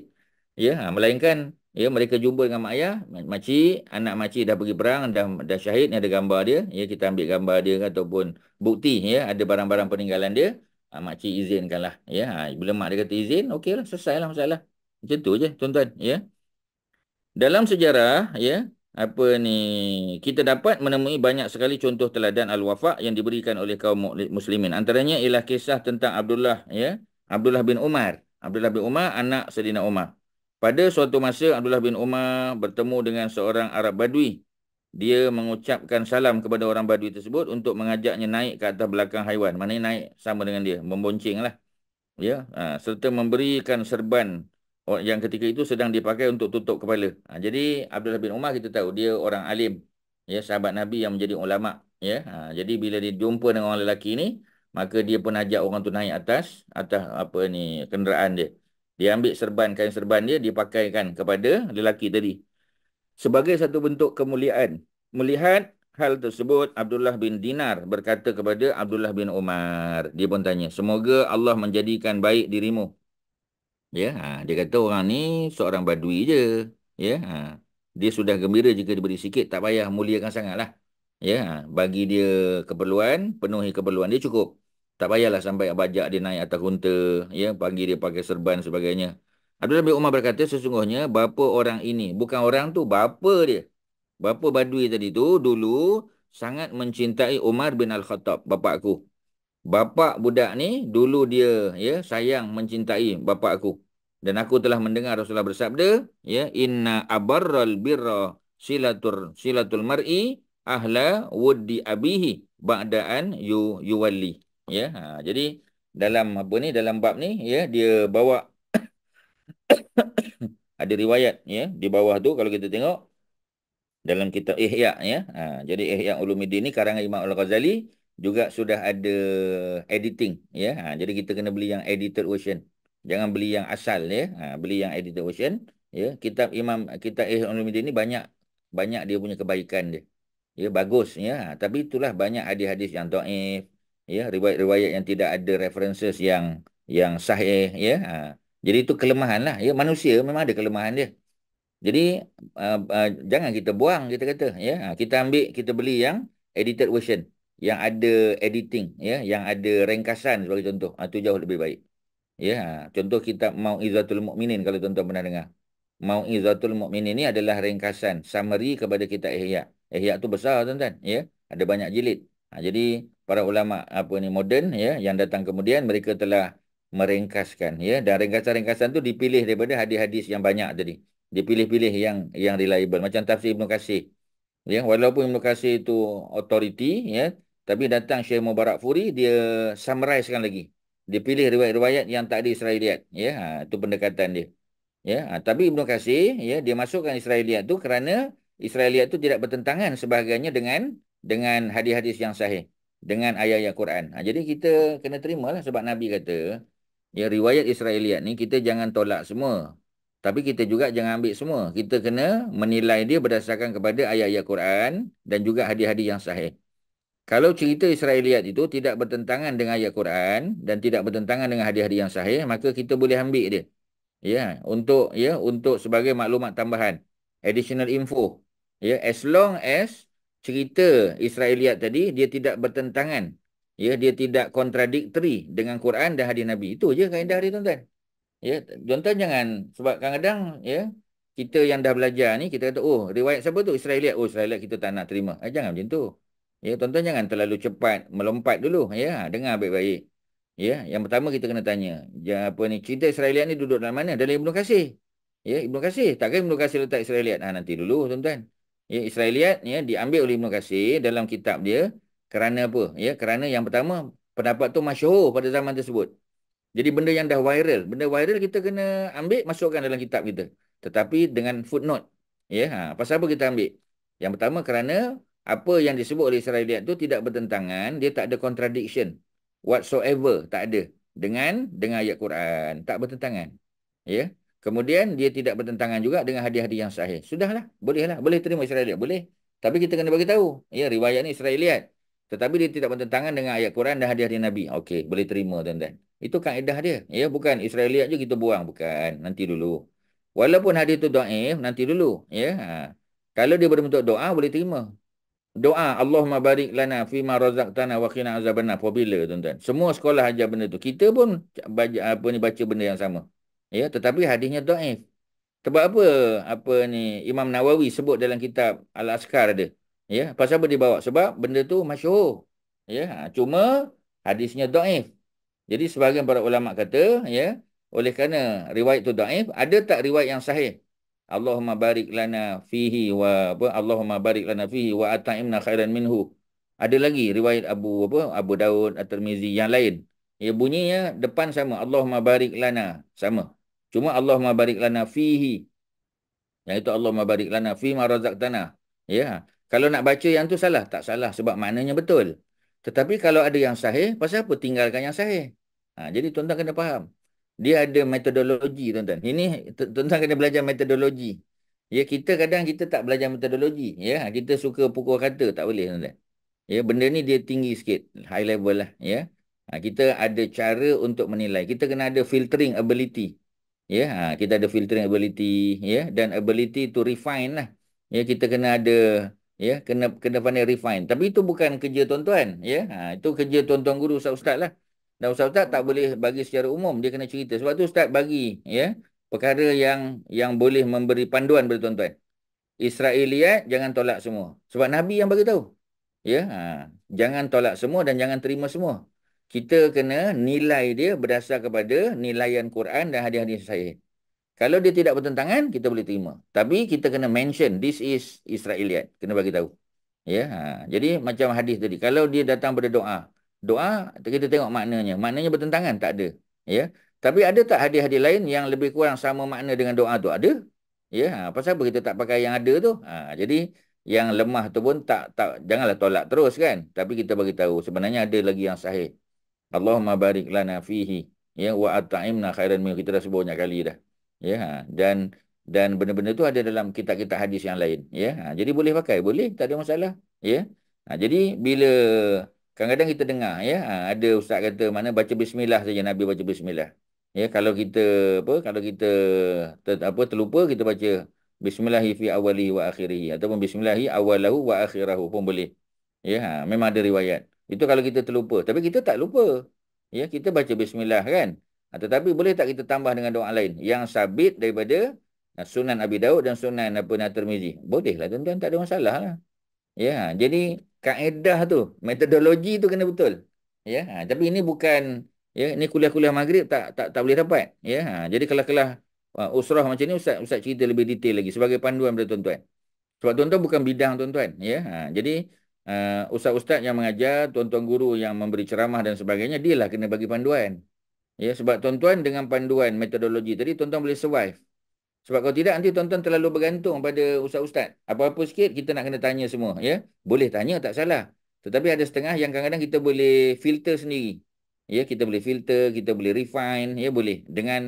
Ya, ha. melainkan ya mereka jumpa dengan mak ayah, makcik, anak makcik dah pergi perang, dah dah syahid, ni ada gambar dia, ya kita ambil gambar dia ataupun bukti ya ada barang-barang peninggalan dia, ha, makcik izinkanlah, ya. Ha. Bila mak dia kata izin, okeylah, selesailah masalah. Macam tu je, tuan-tuan, ya dalam sejarah ya apa ni kita dapat menemui banyak sekali contoh teladan al-wafa yang diberikan oleh kaum muslimin antaranya ialah kisah tentang Abdullah ya Abdullah bin Umar Abdullah bin Umar anak sedina Umar pada suatu masa Abdullah bin Umar bertemu dengan seorang Arab Badui dia mengucapkan salam kepada orang Badui tersebut untuk mengajaknya naik ke atas belakang haiwan maknanya naik sama dengan dia lah, ya ha, serta memberikan serban Oh, yang ketika itu sedang dipakai untuk tutup kepala. Ha, jadi Abdullah bin Umar kita tahu dia orang alim. Ya, sahabat Nabi yang menjadi ulama, ya. Ha, jadi bila dia jumpa dengan orang lelaki ini, maka dia pun ajak orang tu naik atas atas apa ni kenderaan dia. Dia ambil serban kain serban dia dipakaikan kepada lelaki tadi. Sebagai satu bentuk kemuliaan. Melihat hal tersebut Abdullah bin Dinar berkata kepada Abdullah bin Umar, dia pun tanya, "Semoga Allah menjadikan baik dirimu Ya, ha, dia kata orang ni seorang badui je. Ya, ha, dia sudah gembira jika diberi sikit tak payah muliakan lah. Ya, ha, bagi dia keperluan, penuhi keperluan dia cukup. Tak payahlah sampai bajak dia naik atas unta, ya, bagi dia pakai serban sebagainya. Abdullah bin Umar berkata sesungguhnya bapa orang ini, bukan orang tu, bapa dia. Bapa badui tadi tu dulu sangat mencintai Umar bin Al-Khattab, bapa aku. Bapa budak ni dulu dia ya sayang mencintai bapa aku dan aku telah mendengar Rasulullah bersabda ya inna abarral birra silatur silatul mar'i ahla wuddi abihi ba'daan yu yuwalli ya ha, jadi dalam apa ni dalam bab ni ya dia bawa ada riwayat ya di bawah tu kalau kita tengok dalam kitab Ihya ya ha, jadi Ihya Ulumuddin ni karangan Imam Al-Ghazali juga sudah ada editing ya ha, jadi kita kena beli yang edited version Jangan beli yang asal ya. Ha, beli yang edited version ya. Kitab Imam kitab Ihya Ulumuddin ni banyak banyak dia punya kebaikan dia. Ya bagus ya. Ha, tapi itulah banyak hadis-hadis yang dhaif ya, riwayat-riwayat yang tidak ada references yang yang sahih ya. Ha, jadi itu kelemahan lah, ya. Manusia memang ada kelemahan dia. Jadi uh, uh, jangan kita buang kita kata ya. Ha, kita ambil kita beli yang edited version yang ada editing ya, yang ada ringkasan sebagai contoh. Ha, itu jauh lebih baik. Ya, contoh kita mau Mauizatul Mukminin kalau tuan-tuan pernah dengar. Mauizatul Mukminin ni adalah ringkasan summary kepada kita Ihya. Ihya tu besar tuan-tuan, ya. Ada banyak jilid. Ha, jadi para ulama apa ni moden ya yang datang kemudian mereka telah meringkaskan ya dan ringkasan-ringkasan tu dipilih daripada hadis-hadis yang banyak tadi. Dipilih-pilih yang yang reliable macam tafsir Ibnu Kasih. Ya, walaupun Ibnu Kasih itu authority ya, tapi datang Syekh Mubarak Furi dia summarize lagi dia pilih riwayat-riwayat yang tak ada Israeliat ya ha, itu pendekatan dia ya ha, tapi Ibnu Kasih ya dia masukkan Israeliat tu kerana Israeliat tu tidak bertentangan sebahagiannya dengan dengan hadis-hadis yang sahih dengan ayat-ayat Quran ha, jadi kita kena terimalah sebab Nabi kata ya riwayat Israeliat ni kita jangan tolak semua tapi kita juga jangan ambil semua. Kita kena menilai dia berdasarkan kepada ayat-ayat Quran dan juga hadis-hadis yang sahih kalau cerita Israeliat itu tidak bertentangan dengan ayat Quran dan tidak bertentangan dengan hadis-hadis yang sahih, maka kita boleh ambil dia. Ya, untuk ya untuk sebagai maklumat tambahan, additional info. Ya, as long as cerita Israeliat tadi dia tidak bertentangan, ya dia tidak contradictory dengan Quran dan hadis Nabi itu je kaedah dia tuan-tuan. Ya, tuan-tuan jangan sebab kadang-kadang ya kita yang dah belajar ni kita kata oh riwayat siapa tu Israeliat oh Israeliat kita tak nak terima. Eh, jangan macam tu. Ya, tuan-tuan jangan terlalu cepat melompat dulu. Ya, dengar baik-baik. Ya, yang pertama kita kena tanya, ya, apa ni cerita Israeliat ni duduk dalam mana? Dalam Ibnu Kasih. Ya, Ibnu Kasih. Takkan Ibnu Kasih letak Israeliat? Ah, ha, nanti dulu tuan-tuan. Ya, Israeliat ya diambil oleh Ibnu Kasih dalam kitab dia kerana apa? Ya, kerana yang pertama pendapat tu masyhur pada zaman tersebut. Jadi benda yang dah viral, benda viral kita kena ambil masukkan dalam kitab kita. Tetapi dengan footnote. Ya, ha, pasal apa kita ambil? Yang pertama kerana apa yang disebut oleh Israeliat tu tidak bertentangan, dia tak ada contradiction whatsoever, tak ada dengan dengan ayat Quran, tak bertentangan. Ya. Yeah? Kemudian dia tidak bertentangan juga dengan hadiah-hadiah yang sahih. Sudahlah, bolehlah, boleh terima Israeliat, boleh. Tapi kita kena bagi tahu, ya riwayat ni Israeliat. Tetapi dia tidak bertentangan dengan ayat Quran dan hadiah-hadiah Nabi. Okey, boleh terima tuan-tuan. Itu kaedah dia. Ya, bukan Israeliat je kita buang, bukan. Nanti dulu. Walaupun hadiah itu doaif, nanti dulu, ya. Ha. Kalau dia berbentuk doa, boleh terima doa Allahumma barik lana fi ma razaqtana wa qina azabannar apabila tuan-tuan semua sekolah ajar benda tu kita pun baca, apa ni baca benda yang sama ya tetapi hadisnya dhaif sebab apa apa ni Imam Nawawi sebut dalam kitab Al-Askar dia ya pasal apa dia bawa sebab benda tu masyhur ya ha, cuma hadisnya dhaif jadi sebahagian para ulama kata ya oleh kerana riwayat tu dhaif ada tak riwayat yang sahih Allahumma barik lana fihi wa apa Allahumma barik lana fihi wa ataimna khairan minhu. Ada lagi riwayat Abu apa Abu Daud At-Tirmizi yang lain. Ia bunyinya depan sama Allahumma barik lana sama. Cuma Allahumma barik lana fihi. Yang itu Allahumma barik lana fi ma razaqtana. Ya. Kalau nak baca yang tu salah, tak salah sebab maknanya betul. Tetapi kalau ada yang sahih, pasal apa tinggalkan yang sahih? Ha, jadi tuan-tuan kena faham dia ada metodologi tuan-tuan. Ini tuan-tuan kena belajar metodologi. Ya kita kadang kita tak belajar metodologi, ya. Kita suka pukul kata tak boleh tuan-tuan. Ya benda ni dia tinggi sikit, high level lah, ya. Ha, kita ada cara untuk menilai. Kita kena ada filtering ability. Ya, ha, kita ada filtering ability, ya dan ability to refine lah. Ya kita kena ada ya kena kena pandai refine. Tapi itu bukan kerja tuan-tuan, ya. Ha, itu kerja tuan-tuan guru ustaz-ustaz lah. Dan ustaz-ustaz tak boleh bagi secara umum. Dia kena cerita. Sebab tu ustaz bagi ya perkara yang yang boleh memberi panduan kepada tuan-tuan. Israeliat jangan tolak semua. Sebab Nabi yang bagi tahu. Ya, ha. jangan tolak semua dan jangan terima semua. Kita kena nilai dia berdasar kepada nilaian Quran dan hadis-hadis saya. Kalau dia tidak bertentangan, kita boleh terima. Tapi kita kena mention this is Israeliat, kena bagi tahu. Ya, ha. jadi macam hadis tadi. Kalau dia datang berdoa, doa kita tengok maknanya maknanya bertentangan tak ada ya tapi ada tak hadis-hadis lain yang lebih kurang sama makna dengan doa tu ada ya ha, pasal apa kita tak pakai yang ada tu ha, jadi yang lemah tu pun tak tak janganlah tolak terus kan tapi kita bagi tahu sebenarnya ada lagi yang sahih Allahumma barik lana fihi ya wa at'imna khairan min kita dah sebut kali dah ya ha, dan dan benda-benda tu ada dalam kitab-kitab hadis yang lain ya ha, jadi boleh pakai boleh tak ada masalah ya ha, jadi bila Kadang-kadang kita dengar ya, ha, ada ustaz kata mana baca bismillah saja Nabi baca bismillah. Ya, kalau kita apa kalau kita ter, apa terlupa kita baca bismillah fi awali wa akhirih ataupun bismillah awalahu wa akhirahu pun boleh. Ya, ha, memang ada riwayat. Itu kalau kita terlupa, tapi kita tak lupa. Ya, kita baca bismillah kan. Ha, tetapi boleh tak kita tambah dengan doa lain yang sabit daripada Sunan Abi Daud dan Sunan apa Tirmizi? Bolehlah tuan-tuan tak ada masalah lah. Ya, jadi kaedah tu, metodologi tu kena betul. Ya, ha, tapi ini bukan ya, ini kuliah-kuliah maghrib tak tak tak boleh dapat. Ya, ha, jadi kalau kelas uh, usrah macam ni ustaz ustaz cerita lebih detail lagi sebagai panduan kepada tuan-tuan. Sebab tuan-tuan bukan bidang tuan-tuan, ya. Ha, jadi uh, ustaz-ustaz yang mengajar, tuan-tuan guru yang memberi ceramah dan sebagainya, dia lah kena bagi panduan. Ya, sebab tuan-tuan dengan panduan metodologi tadi tuan-tuan boleh survive. Sebab kalau tidak nanti tuan-tuan terlalu bergantung pada ustaz-ustaz. Apa-apa sikit kita nak kena tanya semua. ya Boleh tanya tak salah. Tetapi ada setengah yang kadang-kadang kita boleh filter sendiri. ya Kita boleh filter, kita boleh refine. ya Boleh dengan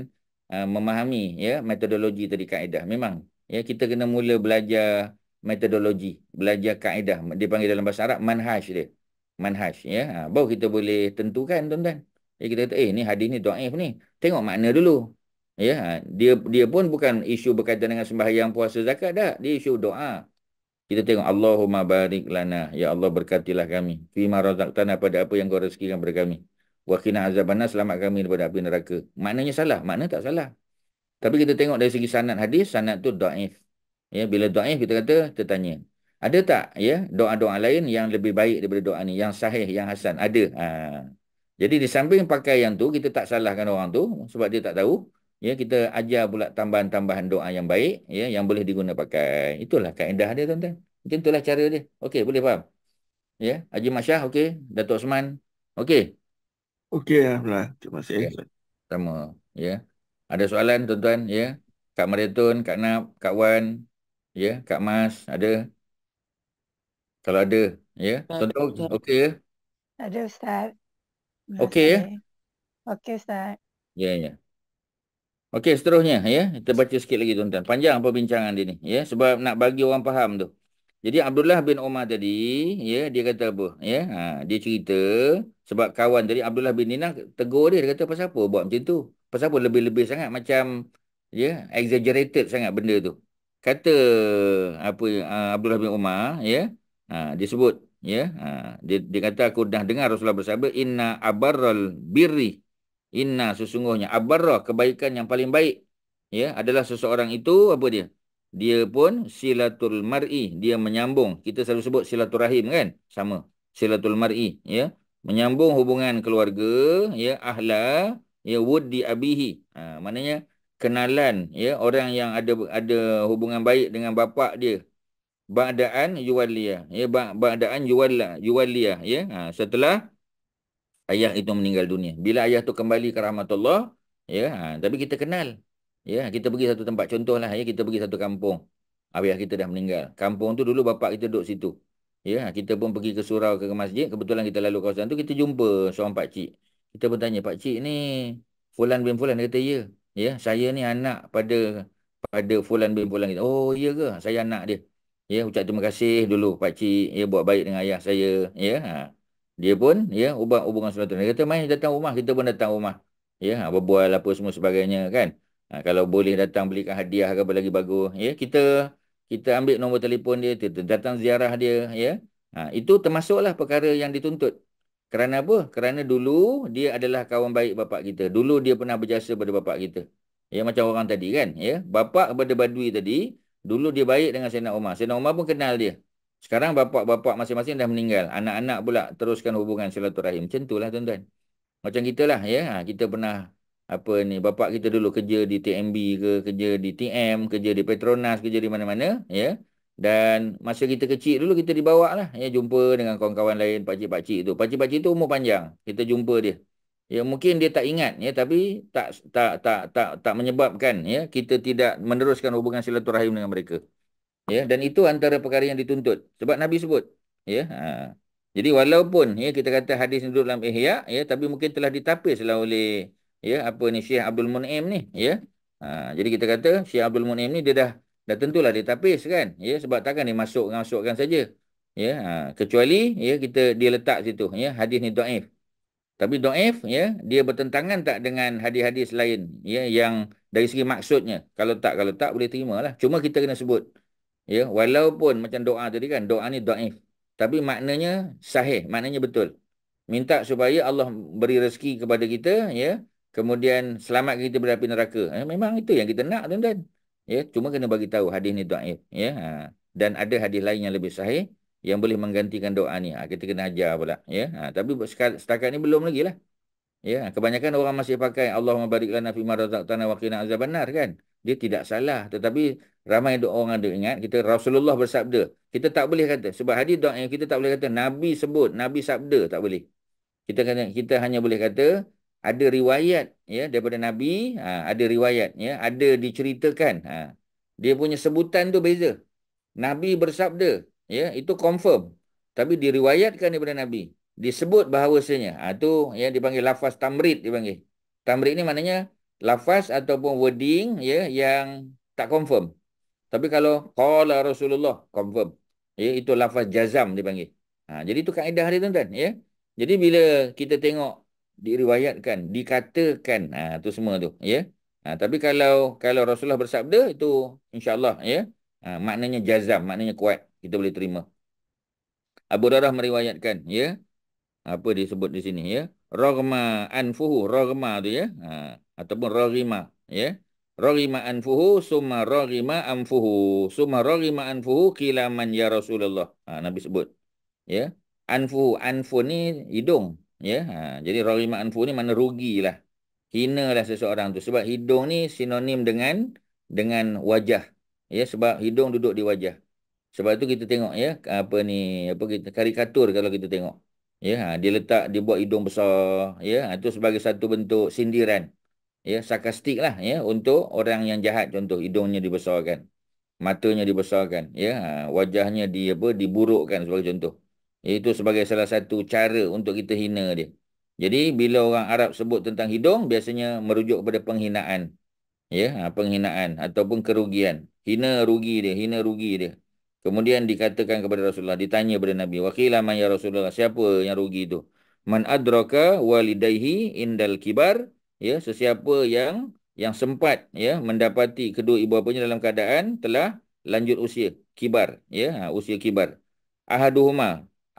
uh, memahami ya metodologi tadi kaedah. Memang ya kita kena mula belajar metodologi. Belajar kaedah. Dia panggil dalam bahasa Arab manhaj dia. Manhaj. Ya. Ha, baru kita boleh tentukan tuan-tuan. Ya, kita kata eh ni hadis ni do'if ni. Tengok makna dulu. Ya, dia dia pun bukan isu berkaitan dengan sembahyang puasa zakat dah, dia isu doa. Kita tengok Allahumma barik lana, ya Allah berkatilah kami, fi ma razaqtana pada apa yang kau rezekikan kepada kami. Wa qina azabannas selamat kami daripada api neraka. Maknanya salah, makna tak salah. Tapi kita tengok dari segi sanad hadis, sanad tu dhaif. Ya, bila dhaif kita kata tertanya. Ada tak ya doa-doa lain yang lebih baik daripada doa ni, yang sahih, yang hasan? Ada. Ha. Jadi di samping pakai yang tu kita tak salahkan orang tu sebab dia tak tahu ya kita ajar pula tambahan-tambahan doa yang baik ya yang boleh diguna pakai, itulah kaedah dia tuan-tuan mungkin itulah cara dia okey boleh faham ya Haji Masyah okey Datuk Osman okey okey alhamdulillah terima kasih okay. Ya, sama ya ada soalan tuan-tuan ya Kak Mariton, Kak Nap, Kak Wan, ya, Kak Mas, ada? Kalau ada, ya. Tentu, okey ya? Ada, Ustaz. Okey ya? Okey, Ustaz. Ya, ya. Okey, seterusnya ya. Kita baca sikit lagi tuan-tuan. Panjang perbincangan dia ni ya sebab nak bagi orang faham tu. Jadi Abdullah bin Umar tadi ya dia kata apa ya? Ha, dia cerita sebab kawan dari Abdullah bin Dinar tegur dia dia kata pasal apa buat macam tu? Pasal apa lebih-lebih sangat macam ya exaggerated sangat benda tu. Kata apa ah, Abdullah bin Umar ya? Ha, dia sebut ya ha, dia, dia kata aku dah dengar Rasulullah bersabda inna abaral birri Inna sesungguhnya abarrah kebaikan yang paling baik ya adalah seseorang itu apa dia? Dia pun silatul mar'i, dia menyambung. Kita selalu sebut silaturahim kan? Sama. Silatul mar'i ya, menyambung hubungan keluarga ya ahla ya wuddi abihi. Ha, maknanya kenalan ya orang yang ada ada hubungan baik dengan bapa dia. Ba'daan yuwalliyah. Ya ba'daan yuwalla yuwalliyah ya. Ha, setelah ayah itu meninggal dunia. Bila ayah tu kembali ke rahmatullah, ya, ha, tapi kita kenal. Ya, kita pergi satu tempat contohlah, ya, kita pergi satu kampung. Ayah kita dah meninggal. Kampung tu dulu bapak kita duduk situ. Ya, ha, kita pun pergi ke surau ke masjid, kebetulan kita lalu kawasan tu kita jumpa seorang pak cik. Kita pun tanya, "Pak cik ni fulan bin fulan Dia kata ya. Ya, saya ni anak pada pada fulan bin fulan kita. Oh, iya ke? Saya anak dia. Ya, ucap terima kasih dulu pak cik ya buat baik dengan ayah saya, ya. Ha dia pun ya ubah hubungan sesuatu. Dia kata Main datang rumah, kita pun datang rumah. Ya, apa ha, buat berbual apa semua sebagainya kan. Ha, kalau boleh datang belikan hadiah ke apa lagi bagus. Ya, kita kita ambil nombor telefon dia, kita datang ziarah dia ya. Ha, itu termasuklah perkara yang dituntut. Kerana apa? Kerana dulu dia adalah kawan baik bapak kita. Dulu dia pernah berjasa pada bapak kita. Ya macam orang tadi kan, ya. Bapak kepada Badui tadi, dulu dia baik dengan Sayyidina Umar. Sayyidina Umar pun kenal dia. Sekarang bapa-bapa masing-masing dah meninggal. Anak-anak pula teruskan hubungan silaturahim. Macam itulah tuan-tuan. Macam kita lah ya. Ha, kita pernah apa ni bapa kita dulu kerja di TMB ke kerja di TM kerja di Petronas kerja di mana-mana ya dan masa kita kecil dulu kita dibawa lah ya jumpa dengan kawan-kawan lain pak cik pak cik tu pak cik tu umur panjang kita jumpa dia ya mungkin dia tak ingat ya tapi tak tak tak tak, tak menyebabkan ya kita tidak meneruskan hubungan silaturahim dengan mereka ya dan itu antara perkara yang dituntut sebab nabi sebut ya ha. jadi walaupun ya kita kata hadis ni duduk dalam ihya ya tapi mungkin telah ditapislah oleh ya apa ni Syekh Abdul Munim ni ya ha. jadi kita kata Syekh Abdul Munim ni dia dah dah tentulah ditapis kan ya sebab takkan dia masuk masukkan saja ya ha. kecuali ya kita dia letak situ ya hadis ni dhaif tapi dhaif ya dia bertentangan tak dengan hadis-hadis lain ya yang dari segi maksudnya kalau tak kalau tak boleh terimalah cuma kita kena sebut Ya, walaupun macam doa tadi kan, doa ni daif. Tapi maknanya sahih, maknanya betul. Minta supaya Allah beri rezeki kepada kita, ya. Kemudian selamat kita berapi neraka. Eh, memang itu yang kita nak, tuan-tuan. Ya, cuma kena bagi tahu hadis ni daif, ya. Ha. Dan ada hadis lain yang lebih sahih yang boleh menggantikan doa ni. Ha, kita kena ajar pula, ya. Ha. tapi setakat ni belum lagi lah. Ya, kebanyakan orang masih pakai Allahumma barik lana fi ma razaqtana wa qina azaban kan dia tidak salah tetapi ramai doa orang ada ingat kita Rasulullah bersabda kita tak boleh kata sebab hadis doa yang kita tak boleh kata nabi sebut nabi sabda tak boleh kita kata kita hanya boleh kata ada riwayat ya daripada nabi ha, ada riwayat ya ada diceritakan ha. dia punya sebutan tu beza nabi bersabda ya itu confirm tapi diriwayatkan daripada nabi disebut bahawasanya ha, tu yang dipanggil lafaz tamrid dipanggil tamrid ni maknanya lafaz ataupun wording ya yang tak confirm. Tapi kalau qala Rasulullah confirm. Ya itu lafaz jazam dipanggil. Ha, jadi itu kaedah dia tuan-tuan ya. Jadi bila kita tengok diriwayatkan, dikatakan ha tu semua tu ya. Ha, tapi kalau kalau Rasulullah bersabda itu insyaallah ya. Ha, maknanya jazam, maknanya kuat, kita boleh terima. Abu Darah meriwayatkan ya. Apa disebut di sini ya? Rogma anfuhu. rogma tu ya. Ha. Ataupun rogima, Ya. rogima anfuhu. Suma rogima anfuhu. Suma rogima anfuhu. Kilaman ya Rasulullah. Ha, Nabi sebut. Ya. Anfuhu. Anfu ni hidung. Ya. Ha. Jadi rogima anfuhu ni mana rugilah. lah seseorang tu. Sebab hidung ni sinonim dengan dengan wajah. Ya. Sebab hidung duduk di wajah. Sebab tu kita tengok ya. Apa ni. apa kita Karikatur kalau kita tengok. Ya, ha, dia letak dia buat hidung besar, ya, itu ha, sebagai satu bentuk sindiran. Ya, sarkastik lah ya untuk orang yang jahat contoh hidungnya dibesarkan, matanya dibesarkan, ya, ha, wajahnya dia apa diburukkan sebagai contoh. Ya, itu sebagai salah satu cara untuk kita hina dia. Jadi bila orang Arab sebut tentang hidung biasanya merujuk kepada penghinaan. Ya, penghinaan ataupun kerugian. Hina rugi dia, hina rugi dia. Kemudian dikatakan kepada Rasulullah, ditanya kepada Nabi, wakil man ya Rasulullah, siapa yang rugi itu? Man adraka walidayhi indal kibar, ya, sesiapa yang yang sempat ya mendapati kedua ibu bapanya dalam keadaan telah lanjut usia kibar ya ha, usia kibar ahaduhuma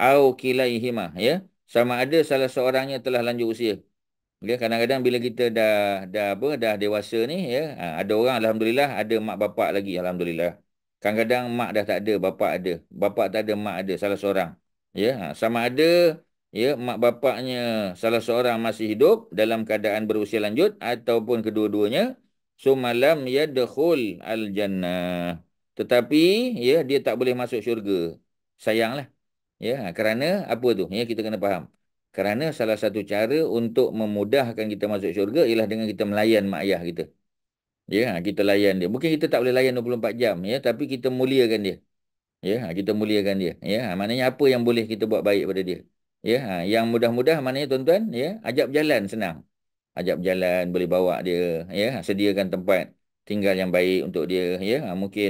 au kilaihima ya sama ada salah seorangnya telah lanjut usia ya kadang-kadang bila kita dah dah apa dah dewasa ni ya ha, ada orang alhamdulillah ada mak bapak lagi alhamdulillah Kadang-kadang mak dah tak ada, bapak ada. Bapak tak ada, mak ada, salah seorang. Ya, ha, sama ada ya mak bapaknya salah seorang masih hidup dalam keadaan berusia lanjut ataupun kedua-duanya sumalam yadkhul aljannah. Tetapi ya dia tak boleh masuk syurga. Sayanglah. Ya, ha, kerana apa tu? Ya, kita kena faham. Kerana salah satu cara untuk memudahkan kita masuk syurga ialah dengan kita melayan mak ayah kita. Ya, ha, kita layan dia. Mungkin kita tak boleh layan 24 jam ya, tapi kita muliakan dia. Ya, ha, kita muliakan dia. Ya, ha, maknanya apa yang boleh kita buat baik pada dia. Ya, yang mudah-mudah maknanya tuan-tuan ya, ajak berjalan senang. Ajak berjalan, boleh bawa dia ya, sediakan tempat tinggal yang baik untuk dia ya. Mungkin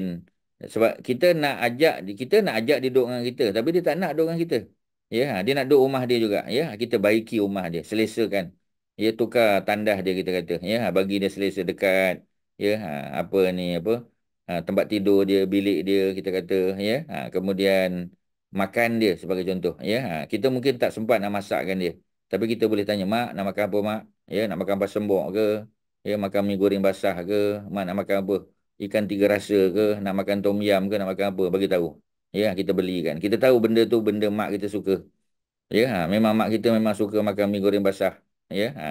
sebab kita nak ajak kita nak ajak dia duduk dengan kita, tapi dia tak nak duduk dengan kita. Ya, dia nak duduk rumah dia juga ya. Kita baiki rumah dia, selesakan. Ya, tukar tandas dia kita kata ya, bagi dia selesa dekat ya ha, apa ni apa ha, tempat tidur dia bilik dia kita kata ya ha, kemudian makan dia sebagai contoh ya ha, kita mungkin tak sempat nak masakkan dia tapi kita boleh tanya mak nak makan apa mak ya nak makan basah sembok ke ya makan mi goreng basah ke mak nak makan apa ikan tiga rasa ke nak makan tom yam ke nak makan apa bagi tahu ya kita belikan kita tahu benda tu benda mak kita suka ya ha, memang mak kita memang suka makan mi goreng basah ya ha,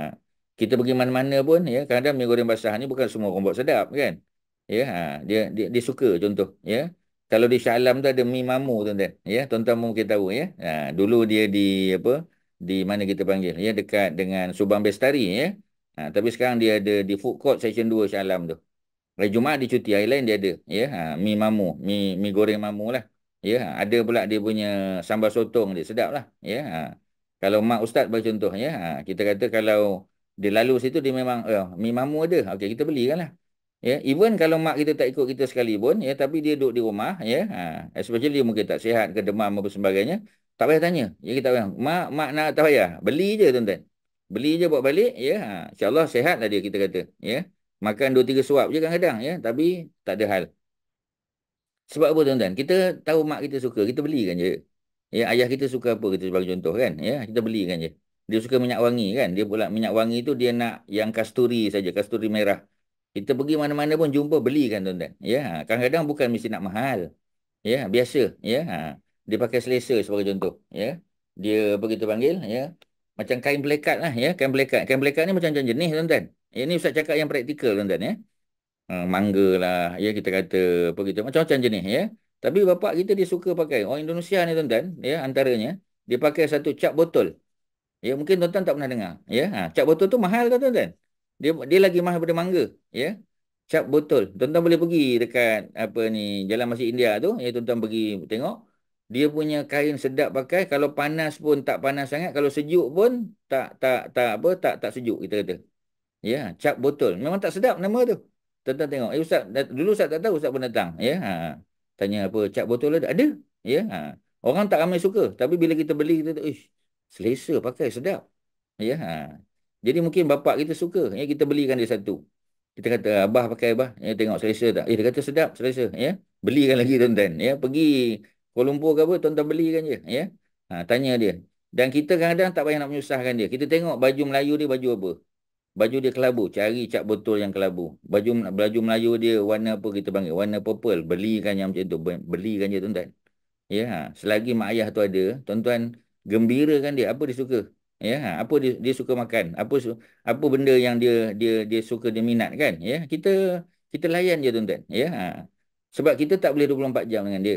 kita pergi mana-mana pun ya kadang-kadang mi goreng basah ni bukan semua orang buat sedap kan ya ha, dia, dia dia suka contoh ya kalau di Shah tu ada mi mamu tuan-tuan ya tuan-tuan kita, tahu ya ha, dulu dia di apa di mana kita panggil ya dekat dengan Subang Bestari ya ha, tapi sekarang dia ada di food court section 2 Shah tu hari Jumaat dia cuti hari lain dia ada ya ha, mi mamu mi mi goreng mamu lah ya ha, ada pula dia punya sambal sotong dia sedap lah ya ha. kalau mak ustaz bagi contoh ya ha, kita kata kalau dia lalu situ dia memang ya, eh, mi mamu ada. Okey kita belikanlah. Ya, yeah. even kalau mak kita tak ikut kita sekali pun ya yeah, tapi dia duduk di rumah ya. Yeah. Ha, especially mungkin tak sihat ke demam apa sebagainya, tak payah tanya. Ya kita payah. mak mak nak tahu ya, Beli je tuan-tuan. Beli je bawa balik ya. Yeah. Ha, Insya-Allah sihatlah dia kita kata ya. Yeah. Makan dua tiga suap je kadang-kadang ya, yeah. tapi tak ada hal. Sebab apa tuan-tuan? Kita tahu mak kita suka, kita belikan je. Ya, ayah kita suka apa kita sebagai contoh kan? Ya, kita belikan je dia suka minyak wangi kan dia pula minyak wangi tu dia nak yang kasturi saja kasturi merah kita pergi mana-mana pun jumpa beli kan tuan-tuan ya kadang-kadang bukan mesti nak mahal ya biasa ya ha. dia pakai selesa sebagai contoh ya dia begitu panggil ya macam kain blekat lah ya kain blekat kain blekat ni macam-macam jenis tuan-tuan ini ya, ustaz cakap yang praktikal tuan-tuan ya ha, mangga lah ya kita kata apa gitu macam-macam jenis ya tapi bapak kita dia suka pakai orang Indonesia ni tuan-tuan ya antaranya dia pakai satu cap botol Ya, mungkin tuan-tuan tak pernah dengar. Ya, ha, cap botol tu mahal tuan-tuan. Dia dia lagi mahal daripada mangga. Ya. Cap botol. Tuan-tuan boleh pergi dekat apa ni, Jalan Masjid India tu, ya tuan-tuan pergi tengok. Dia punya kain sedap pakai, kalau panas pun tak panas sangat, kalau sejuk pun tak tak tak apa, tak tak sejuk kita kata. Ya, cap botol. Memang tak sedap nama tu. Tuan-tuan tengok. Eh ustaz, dulu ustaz tak tahu ustaz pun datang. Ya, ha. Tanya apa cap botol ada? Ada. Ya, ha. Orang tak ramai suka, tapi bila kita beli kita, ish selesa pakai sedap ya ha. jadi mungkin bapa kita suka ya kita belikan dia satu kita kata abah pakai abah ya tengok selesa tak eh dia kata sedap selesa ya belikan lagi tuan-tuan ya pergi Kuala Lumpur ke apa tuan-tuan belikan je ya ha, tanya dia dan kita kadang-kadang tak payah nak menyusahkan dia kita tengok baju Melayu dia baju apa baju dia kelabu cari cap betul yang kelabu baju baju Melayu dia warna apa kita panggil warna purple belikan yang macam tu belikan je tuan-tuan ya ha. selagi mak ayah tu ada tuan-tuan gembira kan dia apa dia suka ya apa dia, dia suka makan apa apa benda yang dia dia dia suka dia minat kan ya kita kita layan dia tuan-tuan ya ha. sebab kita tak boleh 24 jam dengan dia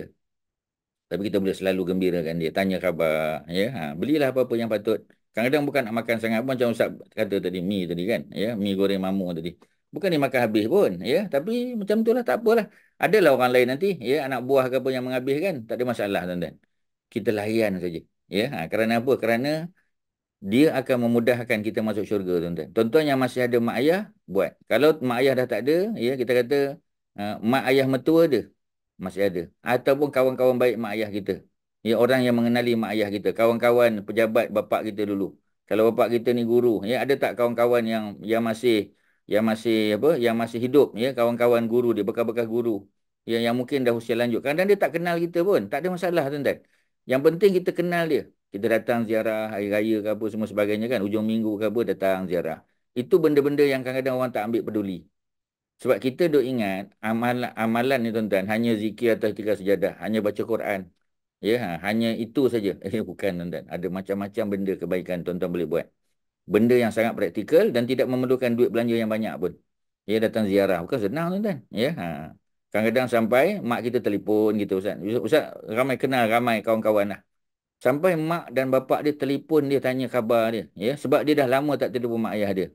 tapi kita boleh selalu gembirakan dia tanya khabar ya ha, belilah apa-apa yang patut kadang-kadang bukan nak makan sangat pun macam ustaz kata tadi mi tadi kan ya mi goreng mamu tadi bukan dia makan habis pun ya tapi macam itulah tak apalah adalah orang lain nanti ya anak buah ke apa yang menghabiskan tak ada masalah tuan-tuan kita layan saja Ya, ha, kerana apa? Kerana dia akan memudahkan kita masuk syurga tuan-tuan. Tuan-tuan yang masih ada mak ayah, buat. Kalau mak ayah dah tak ada, ya kita kata uh, mak ayah mertua dia masih ada ataupun kawan-kawan baik mak ayah kita. Ya orang yang mengenali mak ayah kita, kawan-kawan pejabat bapak kita dulu. Kalau bapak kita ni guru, ya ada tak kawan-kawan yang yang masih yang masih apa? Yang masih hidup ya kawan-kawan guru dia, bekas-bekas guru. Ya yang mungkin dah usia lanjut. Kadang kadang dia tak kenal kita pun, tak ada masalah tuan-tuan. Yang penting kita kenal dia. Kita datang ziarah hari raya ke apa semua sebagainya kan. Ujung minggu ke apa datang ziarah. Itu benda-benda yang kadang-kadang orang tak ambil peduli. Sebab kita duk ingat amalan, amalan ni tuan-tuan. Hanya zikir atau tiga sejadah. Hanya baca Quran. Ya, ha, hanya itu saja. Eh, bukan tuan-tuan. Ada macam-macam benda kebaikan tuan-tuan boleh buat. Benda yang sangat praktikal dan tidak memerlukan duit belanja yang banyak pun. Ya, datang ziarah. Bukan senang tuan-tuan. Ya, ha. Kadang-kadang sampai mak kita telefon gitu Ustaz. Ustaz ramai kenal ramai kawan-kawan lah. Sampai mak dan bapak dia telefon dia tanya khabar dia. Ya? Sebab dia dah lama tak telefon mak ayah dia.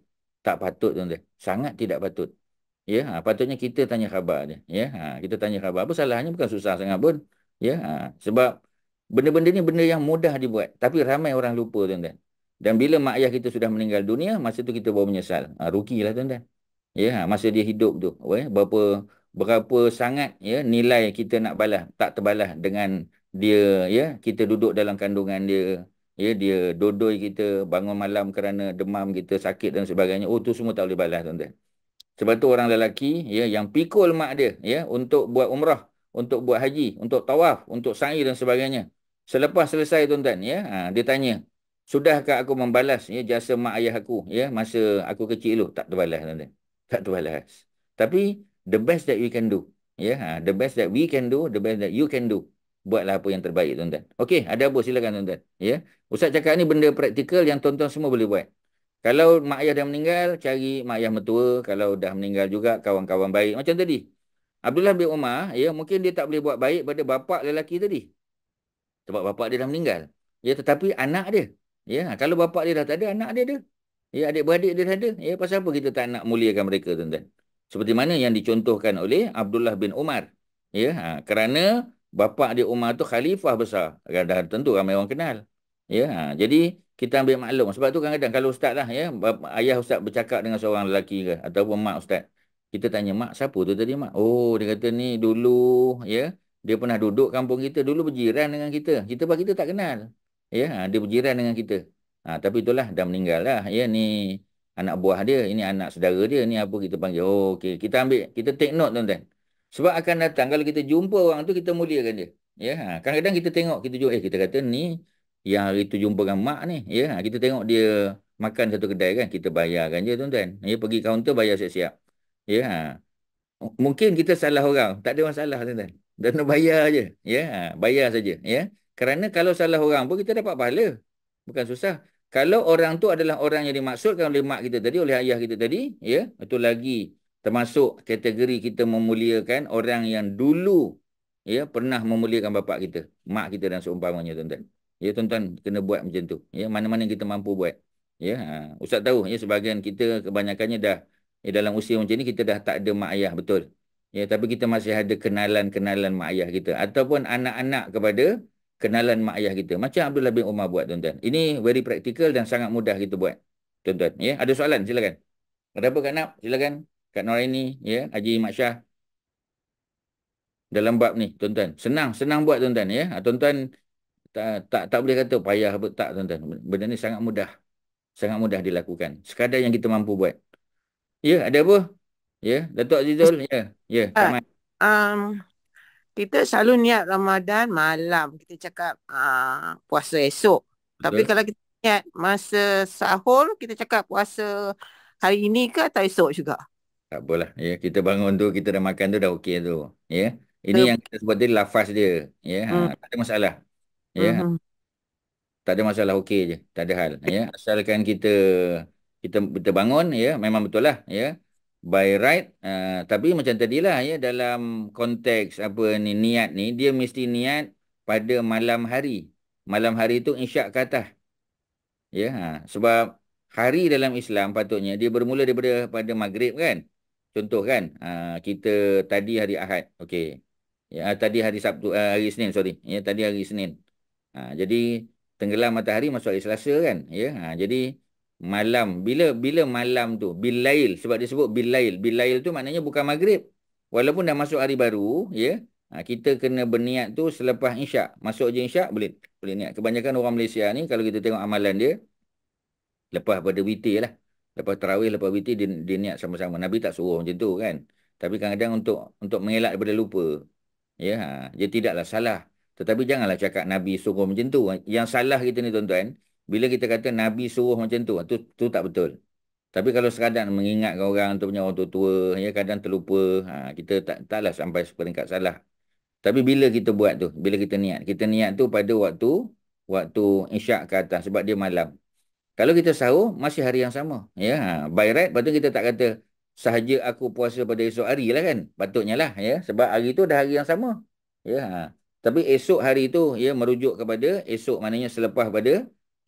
Tak patut tuan-tuan. Sangat tidak patut. Ya, ha, patutnya kita tanya khabar dia. Ya, ha, kita tanya khabar. Apa salahnya bukan susah sangat pun. Ya, ha, sebab benda-benda ni benda yang mudah dibuat. Tapi ramai orang lupa tuan-tuan. Dan bila mak ayah kita sudah meninggal dunia, masa tu kita baru menyesal. Ha, lah tuan-tuan. Ya, ha, masa dia hidup tu. Okay? Berapa berapa sangat ya nilai kita nak balas tak terbalas dengan dia ya kita duduk dalam kandungan dia ya dia dodoi kita bangun malam kerana demam kita sakit dan sebagainya oh tu semua tak boleh balas tuan-tuan sebab tu orang lelaki ya yang pikul mak dia ya untuk buat umrah untuk buat haji untuk tawaf untuk sa'i dan sebagainya selepas selesai tuan-tuan ya ha, dia tanya sudahkah aku membalas ya jasa mak ayah aku ya masa aku kecil tu tak terbalas tuan-tuan tak terbalas tapi the best that you can do. Ya, yeah? Ha, the best that we can do, the best that you can do. Buatlah apa yang terbaik tuan-tuan. Okey, ada apa silakan tuan-tuan. Ya. Yeah? Ustaz cakap ni benda praktikal yang tuan-tuan semua boleh buat. Kalau mak ayah dah meninggal, cari mak ayah mertua, kalau dah meninggal juga kawan-kawan baik macam tadi. Abdullah bin Umar, ya, yeah, mungkin dia tak boleh buat baik pada bapa lelaki tadi. Sebab bapa dia dah meninggal. Ya, yeah, tetapi anak dia. Ya, yeah, ha, kalau bapa dia dah tak ada, anak dia ada. Ya, yeah, adik-beradik dia dah ada. Ya, yeah, pasal apa kita tak nak muliakan mereka tuan-tuan? seperti mana yang dicontohkan oleh Abdullah bin Umar ya ha, kerana bapa dia Umar tu khalifah besar dah tentu ramai orang kenal ya ha, jadi kita ambil maklum sebab tu kadang-kadang kalau ustaz lah ya ayah ustaz bercakap dengan seorang lelaki ke ataupun mak ustaz kita tanya mak siapa tu tadi mak oh dia kata ni dulu ya dia pernah duduk kampung kita dulu berjiran dengan kita kita bagi kita tak kenal ya ha, dia berjiran dengan kita ha, tapi itulah dah meninggal lah ya ni anak buah dia, ini anak saudara dia, ini apa kita panggil. Oh, okey. Kita ambil, kita take note tuan-tuan. Sebab akan datang, kalau kita jumpa orang tu, kita muliakan dia. Ya, ha. kadang-kadang kita tengok, kita jumpa, eh, kita kata ni, yang hari tu jumpa dengan mak ni. Ya, ha. kita tengok dia makan satu kedai kan, kita bayarkan je tuan-tuan. Ya, pergi kaunter, bayar siap-siap. Ya, ha. mungkin kita salah orang. Tak ada masalah salah tuan-tuan. Dan bayar je. Ya, bayar saja. Ya, kerana kalau salah orang pun kita dapat pahala. Bukan susah kalau orang tu adalah orang yang dimaksudkan oleh mak kita tadi oleh ayah kita tadi ya itu lagi termasuk kategori kita memuliakan orang yang dulu ya pernah memuliakan bapa kita mak kita dan seumpamanya tuan-tuan ya tuan-tuan kena buat macam tu ya mana-mana kita mampu buat ya ha. ustaz tahu ya sebahagian kita kebanyakannya dah ya, dalam usia macam ni kita dah tak ada mak ayah betul ya tapi kita masih ada kenalan-kenalan mak ayah kita ataupun anak-anak kepada kenalan mak ayah kita. Macam Abdullah bin Umar buat tuan-tuan. Ini very practical dan sangat mudah kita buat. Tuan-tuan. Ya? Ada soalan? Silakan. Ada apa Kak Nap? Silakan. Kak Noraini. Ya? Haji Mak Syah. Dalam bab ni tuan-tuan. Senang. Senang buat tuan-tuan. Ya? Ah, tuan-tuan tak, tak, tak boleh kata payah. Tak tuan-tuan. Benda ni sangat mudah. Sangat mudah dilakukan. Sekadar yang kita mampu buat. Ya? Ada apa? Ya? Datuk Azizul? Ya? Ya? Ya? Um, kita selalu niat Ramadan malam kita cakap uh, puasa esok. Betul. Tapi kalau kita niat masa sahur kita cakap puasa hari ini ke atau esok juga. Tak apalah. Ya, kita bangun tu, kita dah makan tu dah okey tu. Ya. Ini so, yang kita sebut tadi lafaz dia. Ya. Ha, hmm. tak ada masalah. Ya. Ha. Hmm. Tak ada masalah okey je. Tak ada hal. Ya. Asalkan kita kita kita bangun ya memang betul lah ya by right uh, tapi macam tadilah ya dalam konteks apa ni niat ni dia mesti niat pada malam hari malam hari tu insyak kata ya ha. sebab hari dalam Islam patutnya dia bermula daripada pada maghrib kan contoh kan uh, kita tadi hari Ahad okey ya tadi hari Sabtu uh, hari Isnin sorry ya tadi hari Isnin ha, jadi tenggelam matahari masuk hari Selasa kan ya ha, jadi malam bila bila malam tu bilail sebab dia sebut bilail lail tu maknanya bukan maghrib walaupun dah masuk hari baru ya ha, kita kena berniat tu selepas isyak masuk je isyak boleh boleh niat kebanyakan orang Malaysia ni kalau kita tengok amalan dia lepas pada witir lah lepas tarawih lepas witir dia, dia niat sama-sama nabi tak suruh macam tu kan tapi kadang-kadang untuk untuk mengelak daripada lupa ya ha, dia tidaklah salah tetapi janganlah cakap nabi suruh macam tu yang salah kita ni tuan-tuan bila kita kata Nabi suruh macam tu, tu, tu tak betul. Tapi kalau sekadar mengingatkan orang tu punya orang tua, -tua ya kadang terlupa, ha, kita tak taklah sampai seperingkat salah. Tapi bila kita buat tu, bila kita niat, kita niat tu pada waktu waktu isyak ke atas sebab dia malam. Kalau kita sahur, masih hari yang sama. Ya, ha, by right, lepas kita tak kata, sahaja aku puasa pada esok hari lah kan. Patutnya lah, ya. Sebab hari tu dah hari yang sama. Ya, ha. tapi esok hari tu, ya, merujuk kepada esok maknanya selepas pada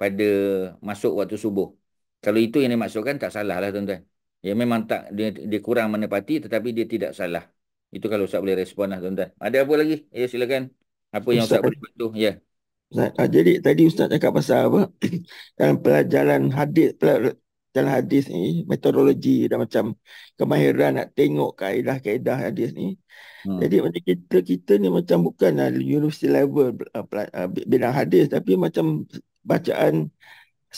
pada masuk waktu subuh. Kalau itu yang dimaksudkan tak salah lah tuan-tuan. Ya memang tak dia, dia kurang menepati tetapi dia tidak salah. Itu kalau Ustaz boleh respon lah tuan-tuan. Ada apa lagi? Ya silakan. Apa yang Ustaz, Ustaz boleh tu? Ya. Ustaz, ah, jadi tadi Ustaz cakap pasal apa? dalam pelajaran hadis dalam hadis ni metodologi dan macam kemahiran nak tengok kaedah-kaedah hadis ni. Hmm. Jadi macam kita kita ni macam bukanlah university level uh, bidang hadis tapi macam bacaan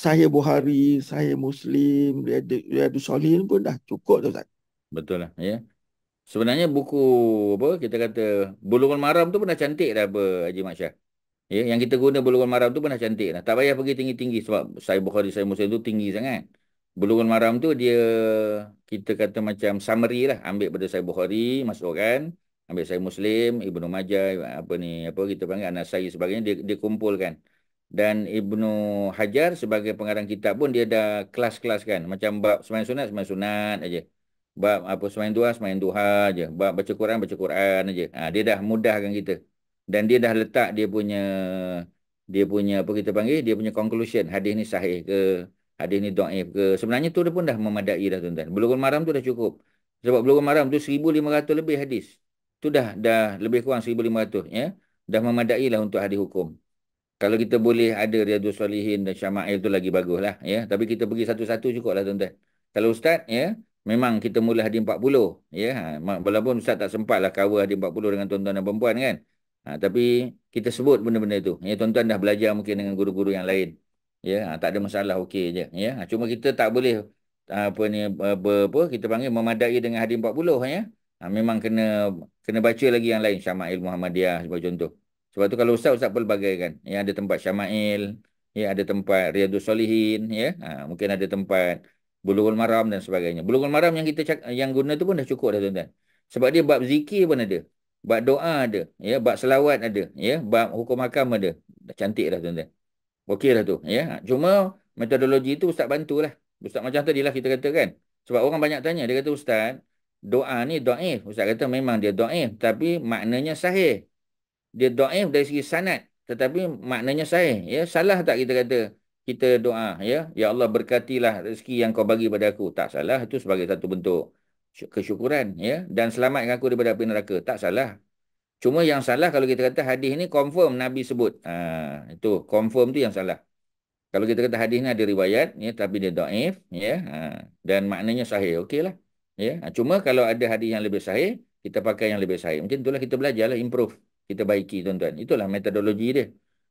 Sahih Bukhari, Sahih Muslim, Riyadu Solin pun dah cukup tu Ustaz. Betul lah. Ya. Sebenarnya buku apa kita kata Bulughul Maram tu pun dah cantik dah apa Haji Maksyar. Ya, yang kita guna Bulughul Maram tu pun dah cantik dah. Tak payah pergi tinggi-tinggi sebab Sahih Bukhari, Sahih Muslim tu tinggi sangat. Bulughul Maram tu dia kita kata macam summary lah ambil pada Sahih Bukhari masukkan ambil Sahih Muslim, Ibnu Majah apa ni apa kita panggil Anasai sebagainya dia, dia kumpulkan dan Ibnu Hajar sebagai pengarang kitab pun dia dah kelas-kelas kan macam bab semain sunat semain sunat aja bab apa semain duha semain duha aja bab baca Quran baca Quran aja ha, dia dah mudahkan kita dan dia dah letak dia punya dia punya apa kita panggil dia punya conclusion hadis ni sahih ke hadis ni dhaif ke sebenarnya tu dia pun dah memadai dah tuan-tuan bulughul maram tu dah cukup sebab bulughul maram tu 1500 lebih hadis tu dah dah lebih kurang 1500 ya dah memadai lah untuk hadis hukum kalau kita boleh ada Riyadus Salihin dan Syama'il tu lagi baguslah ya tapi kita pergi satu-satu cukuplah tuan-tuan kalau ustaz ya memang kita mula hadi 40 ya ha, walaupun ustaz tak sempatlah cover hadi 40 dengan tuan-tuan dan perempuan kan ha, tapi kita sebut benda-benda tu ya tuan-tuan dah belajar mungkin dengan guru-guru yang lain ya ha, tak ada masalah okey je ya ha, cuma kita tak boleh apa ni apa, apa kita panggil memadai dengan hadir 40 ya ha, memang kena kena baca lagi yang lain Syama'il Muhammadiyah sebagai contoh sebab tu kalau ustaz ustaz pelbagai kan. Ya ada tempat Syamail, ya ada tempat Riyadhus Solihin, ya. Ha, mungkin ada tempat Bulughul Maram dan sebagainya. Bulughul Maram yang kita cak- yang guna tu pun dah cukup dah tuan-tuan. Sebab dia bab zikir pun ada. Bab doa ada, ya, bab selawat ada, ya, bab hukum akam ada. Dah cantik dah tuan-tuan. Okey dah tu, ya. Cuma metodologi tu ustaz bantulah. Ustaz macam tadi lah kita kata kan. Sebab orang banyak tanya, dia kata ustaz, doa ni doaif. Ustaz kata memang dia doaif tapi maknanya sahih dia doaif eh, dari segi sanat tetapi maknanya sahih ya salah tak kita kata kita doa ya ya Allah berkatilah rezeki yang kau bagi pada aku tak salah itu sebagai satu bentuk kesyukuran ya dan selamatkan aku daripada api neraka tak salah cuma yang salah kalau kita kata hadis ni confirm nabi sebut ha, itu confirm tu yang salah kalau kita kata hadis ni ada riwayat ya tapi dia doaif ya ha, dan maknanya sahih okeylah ya ha, cuma kalau ada hadis yang lebih sahih kita pakai yang lebih sahih mungkin itulah kita belajarlah improve kita baiki tuan-tuan. Itulah metodologi dia.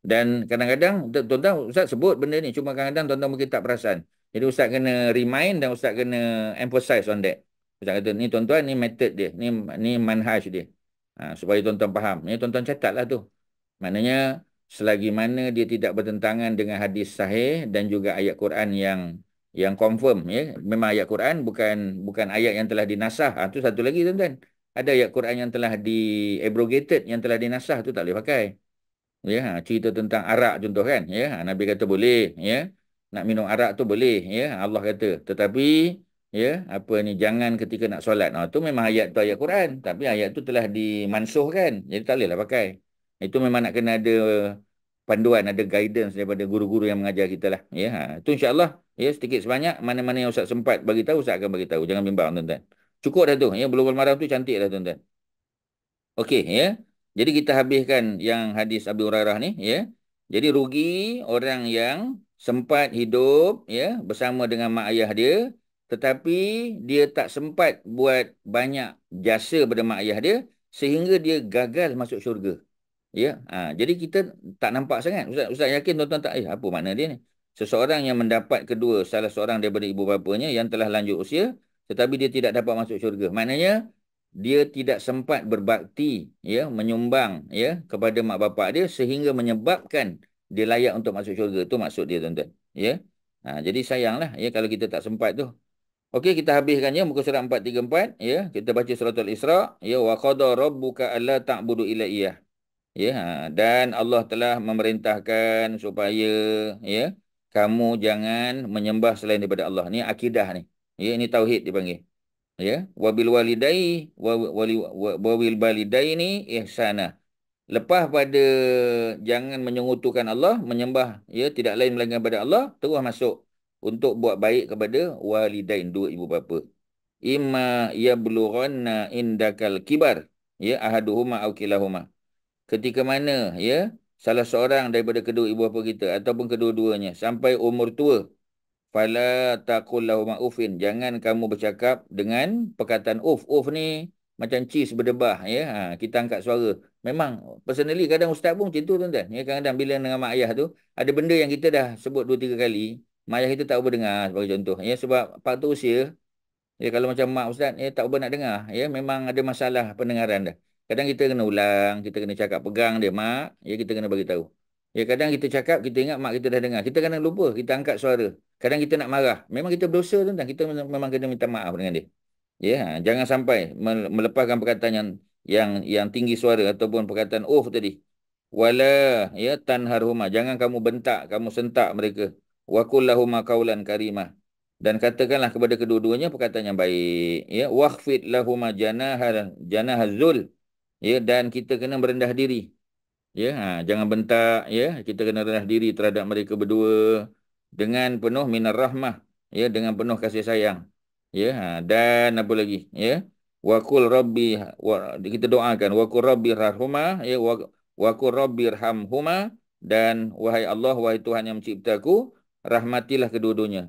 Dan kadang-kadang tuan-tuan ustaz sebut benda ni cuma kadang-kadang tuan-tuan mungkin tak perasan. Jadi ustaz kena remind dan ustaz kena emphasize on that. Ustaz kata ni tuan-tuan ni method dia, ni ni manhaj dia. Ha, supaya tuan-tuan faham. Ni ya, tuan-tuan lah tu. Maknanya selagi mana dia tidak bertentangan dengan hadis sahih dan juga ayat Quran yang yang confirm ya. Memang ayat Quran bukan bukan ayat yang telah dinasah. Ha, satu lagi tuan-tuan ada ayat Quran yang telah di abrogated yang telah dinasah tu tak boleh pakai ya ha, cerita tentang arak contoh kan ya ha, nabi kata boleh ya nak minum arak tu boleh ya Allah kata tetapi ya apa ni jangan ketika nak solat nah ha, tu memang ayat tu ayat Quran tapi ayat tu telah dimansuhkan jadi tak boleh pakai itu memang nak kena ada panduan ada guidance daripada guru-guru yang mengajar kita lah ya ha itu insyaallah ya sedikit sebanyak mana-mana yang ustaz sempat bagi tahu ustaz akan bagi tahu jangan bimbang tuan-tuan Cukup dah tu. Ya, Belum bulu tu cantik dah tuan-tuan. Okey, ya. Jadi kita habiskan yang hadis Abi Hurairah ni, ya. Jadi rugi orang yang sempat hidup, ya, bersama dengan mak ayah dia. Tetapi dia tak sempat buat banyak jasa pada mak ayah dia. Sehingga dia gagal masuk syurga. Ya, ha, jadi kita tak nampak sangat. Ustaz, Ustaz yakin tuan-tuan tak, eh, apa makna dia ni? Seseorang yang mendapat kedua, salah seorang daripada ibu bapanya yang telah lanjut usia, tetapi dia tidak dapat masuk syurga. Maknanya dia tidak sempat berbakti ya menyumbang ya kepada mak bapak dia sehingga menyebabkan dia layak untuk masuk syurga itu maksud dia tuan-tuan ya ha, jadi sayanglah ya kalau kita tak sempat tu okey kita habiskan ya muka surat 434 ya kita baca surah al-isra ya wa qada rabbuka alla ta'budu illa ya ha, dan Allah telah memerintahkan supaya ya kamu jangan menyembah selain daripada Allah ni akidah ni Ya, ini tauhid dipanggil. Ya, wabil walidai wabil walidai ni ihsana. Lepas pada jangan menyengutukan Allah, menyembah ya tidak lain melainkan kepada Allah, terus masuk untuk buat baik kepada walidain dua ibu bapa. Imma yablughanna indakal kibar ya ahaduhuma au kilahuma. Ketika mana ya salah seorang daripada kedua ibu bapa kita ataupun kedua-duanya sampai umur tua Fala taqullahu ma'ufin. Jangan kamu bercakap dengan perkataan uf. Uf ni macam cheese berdebah. Ya? Ha, kita angkat suara. Memang personally kadang ustaz pun macam tu tuan-tuan. Ya, kadang-kadang bila dengan mak ayah tu. Ada benda yang kita dah sebut dua tiga kali. Mak ayah kita tak apa dengar sebagai contoh. Ya, sebab pak faktor usia. Ya, kalau macam mak ustaz ya, tak apa nak dengar. Ya, memang ada masalah pendengaran dah. Kadang kita kena ulang. Kita kena cakap pegang dia mak. Ya, kita kena bagi tahu. Ya kadang kita cakap kita ingat mak kita dah dengar. Kita kadang lupa kita angkat suara. Kadang kita nak marah. Memang kita berdosa tentang kita memang kena minta maaf dengan dia. Ya, ha, jangan sampai melepaskan perkataan yang yang yang tinggi suara ataupun perkataan oh tadi. Wala ya tanharhuma. Jangan kamu bentak, kamu sentak mereka. Wa kullahuma qaulan karimah. Dan katakanlah kepada kedua-duanya perkataan yang baik. Ya, wakfit lahuma janahar janahazul. Ya, dan kita kena merendah diri. Ya, ha, jangan bentak ya. Kita kena rendah diri terhadap mereka berdua dengan penuh minar rahmah ya dengan penuh kasih sayang. Ya, ha, dan apa lagi ya? Waqul rabbi kita doakan waqur rabbirhuma ya waqur rabbirhamhuma dan wahai Allah wahai Tuhan yang menciptaku rahmatilah kedua-duanya.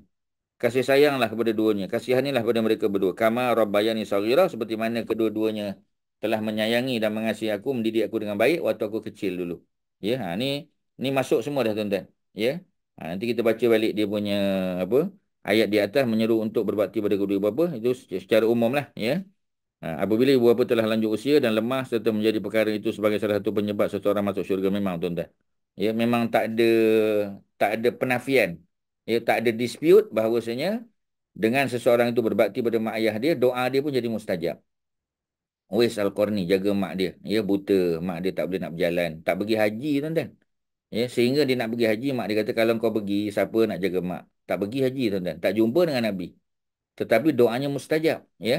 Kasih sayanglah kepada duanya, kasihanilah kepada mereka berdua. Kama rabbayani saghira seperti mana kedua-duanya telah menyayangi dan mengasihi aku mendidik aku dengan baik waktu aku kecil dulu. Ya, ha ni ni masuk semua dah tuan-tuan. Ya. Ha, nanti kita baca balik dia punya apa? Ayat di atas menyeru untuk berbakti pada kedua ibu bapa itu secara umumlah ya. Ha, apabila ibu bapa telah lanjut usia dan lemah serta menjadi perkara itu sebagai salah satu penyebab seseorang masuk syurga memang tuan-tuan. Ya, memang tak ada tak ada penafian. Ya, tak ada dispute bahawasanya dengan seseorang itu berbakti pada mak ayah dia, doa dia pun jadi mustajab. Uwais Al-Qarni jaga mak dia. Ya buta, mak dia tak boleh nak berjalan, tak pergi haji tuan-tuan. Ya sehingga dia nak pergi haji mak dia kata kalau kau pergi siapa nak jaga mak? Tak pergi haji tuan-tuan, tak jumpa dengan Nabi. Tetapi doanya mustajab, ya.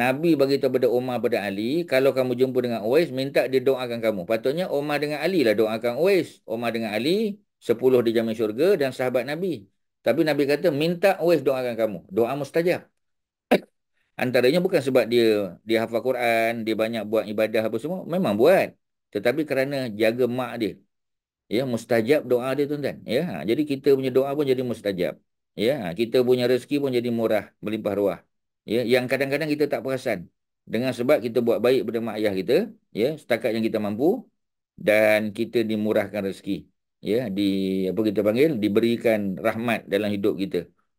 Nabi bagi tahu pada Umar pada Ali, kalau kamu jumpa dengan Uwais minta dia doakan kamu. Patutnya Umar dengan Ali lah doakan Uwais. Umar dengan Ali 10 dijamin syurga dan sahabat Nabi. Tapi Nabi kata minta Uwais doakan kamu. Doa mustajab. Antaranya bukan sebab dia dia hafal Quran, dia banyak buat ibadah apa semua, memang buat. Tetapi kerana jaga mak dia. Ya, mustajab doa dia tuan-tuan. Ya, ha, jadi kita punya doa pun jadi mustajab. Ya, ha, kita punya rezeki pun jadi murah, melimpah ruah. Ya, yang kadang-kadang kita tak perasan dengan sebab kita buat baik pada mak ayah kita, ya, setakat yang kita mampu dan kita dimurahkan rezeki. Ya, di apa kita panggil? Diberikan rahmat dalam hidup kita.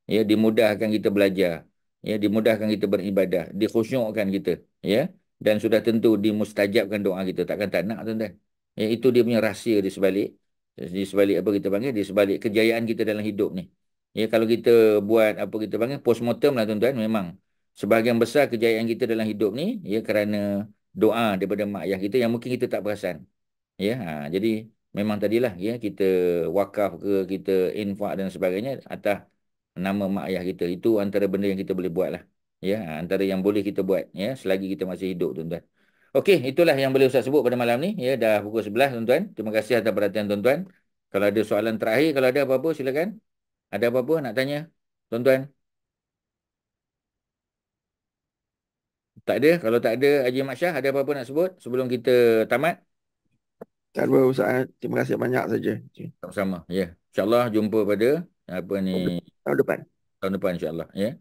Ya, dimudahkan kita belajar ya dimudahkan kita beribadah dikhusyukkan kita ya dan sudah tentu dimustajabkan doa kita takkan tak nak tuan-tuan ya itu dia punya rahsia di sebalik di sebalik apa kita panggil di sebalik kejayaan kita dalam hidup ni ya kalau kita buat apa kita panggil postmortem lah tuan-tuan memang sebahagian besar kejayaan kita dalam hidup ni ya kerana doa daripada mak ayah kita yang mungkin kita tak perasan ya ha, jadi memang tadilah ya kita wakaf ke kita infak dan sebagainya atas nama mak ayah kita. Itu antara benda yang kita boleh buat lah. Ya, antara yang boleh kita buat ya selagi kita masih hidup tuan-tuan. Okey, itulah yang boleh Ustaz sebut pada malam ni. Ya, dah pukul 11 tuan-tuan. Terima kasih atas perhatian tuan-tuan. Kalau ada soalan terakhir, kalau ada apa-apa silakan. Ada apa-apa nak tanya tuan-tuan? Tak ada. Kalau tak ada Haji Mat Syah, ada apa-apa nak sebut sebelum kita tamat? Tak ada Ustaz. Terima kasih banyak saja. Tak sama Ya. InsyaAllah jumpa pada apa ni tahun depan tahun depan insyaallah ya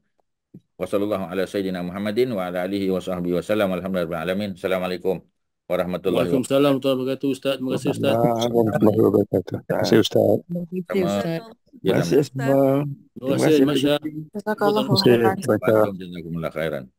wasallallahu ala sayidina muhammadin wa ala alihi wasahbihi wasallam alhamdulillah alamin assalamualaikum warahmatullahi wabarakatuh Waalaikumsalam warahmatullahi wabarakatuh ustaz terima kasih ustaz warahmatullahi wabarakatuh terima kasih ustaz terima kasih ya, ustaz terima kasih masya Allah terima kasih masya Allah terima kasih masya Allah terima kasih masya Allah terima kasih masya Allah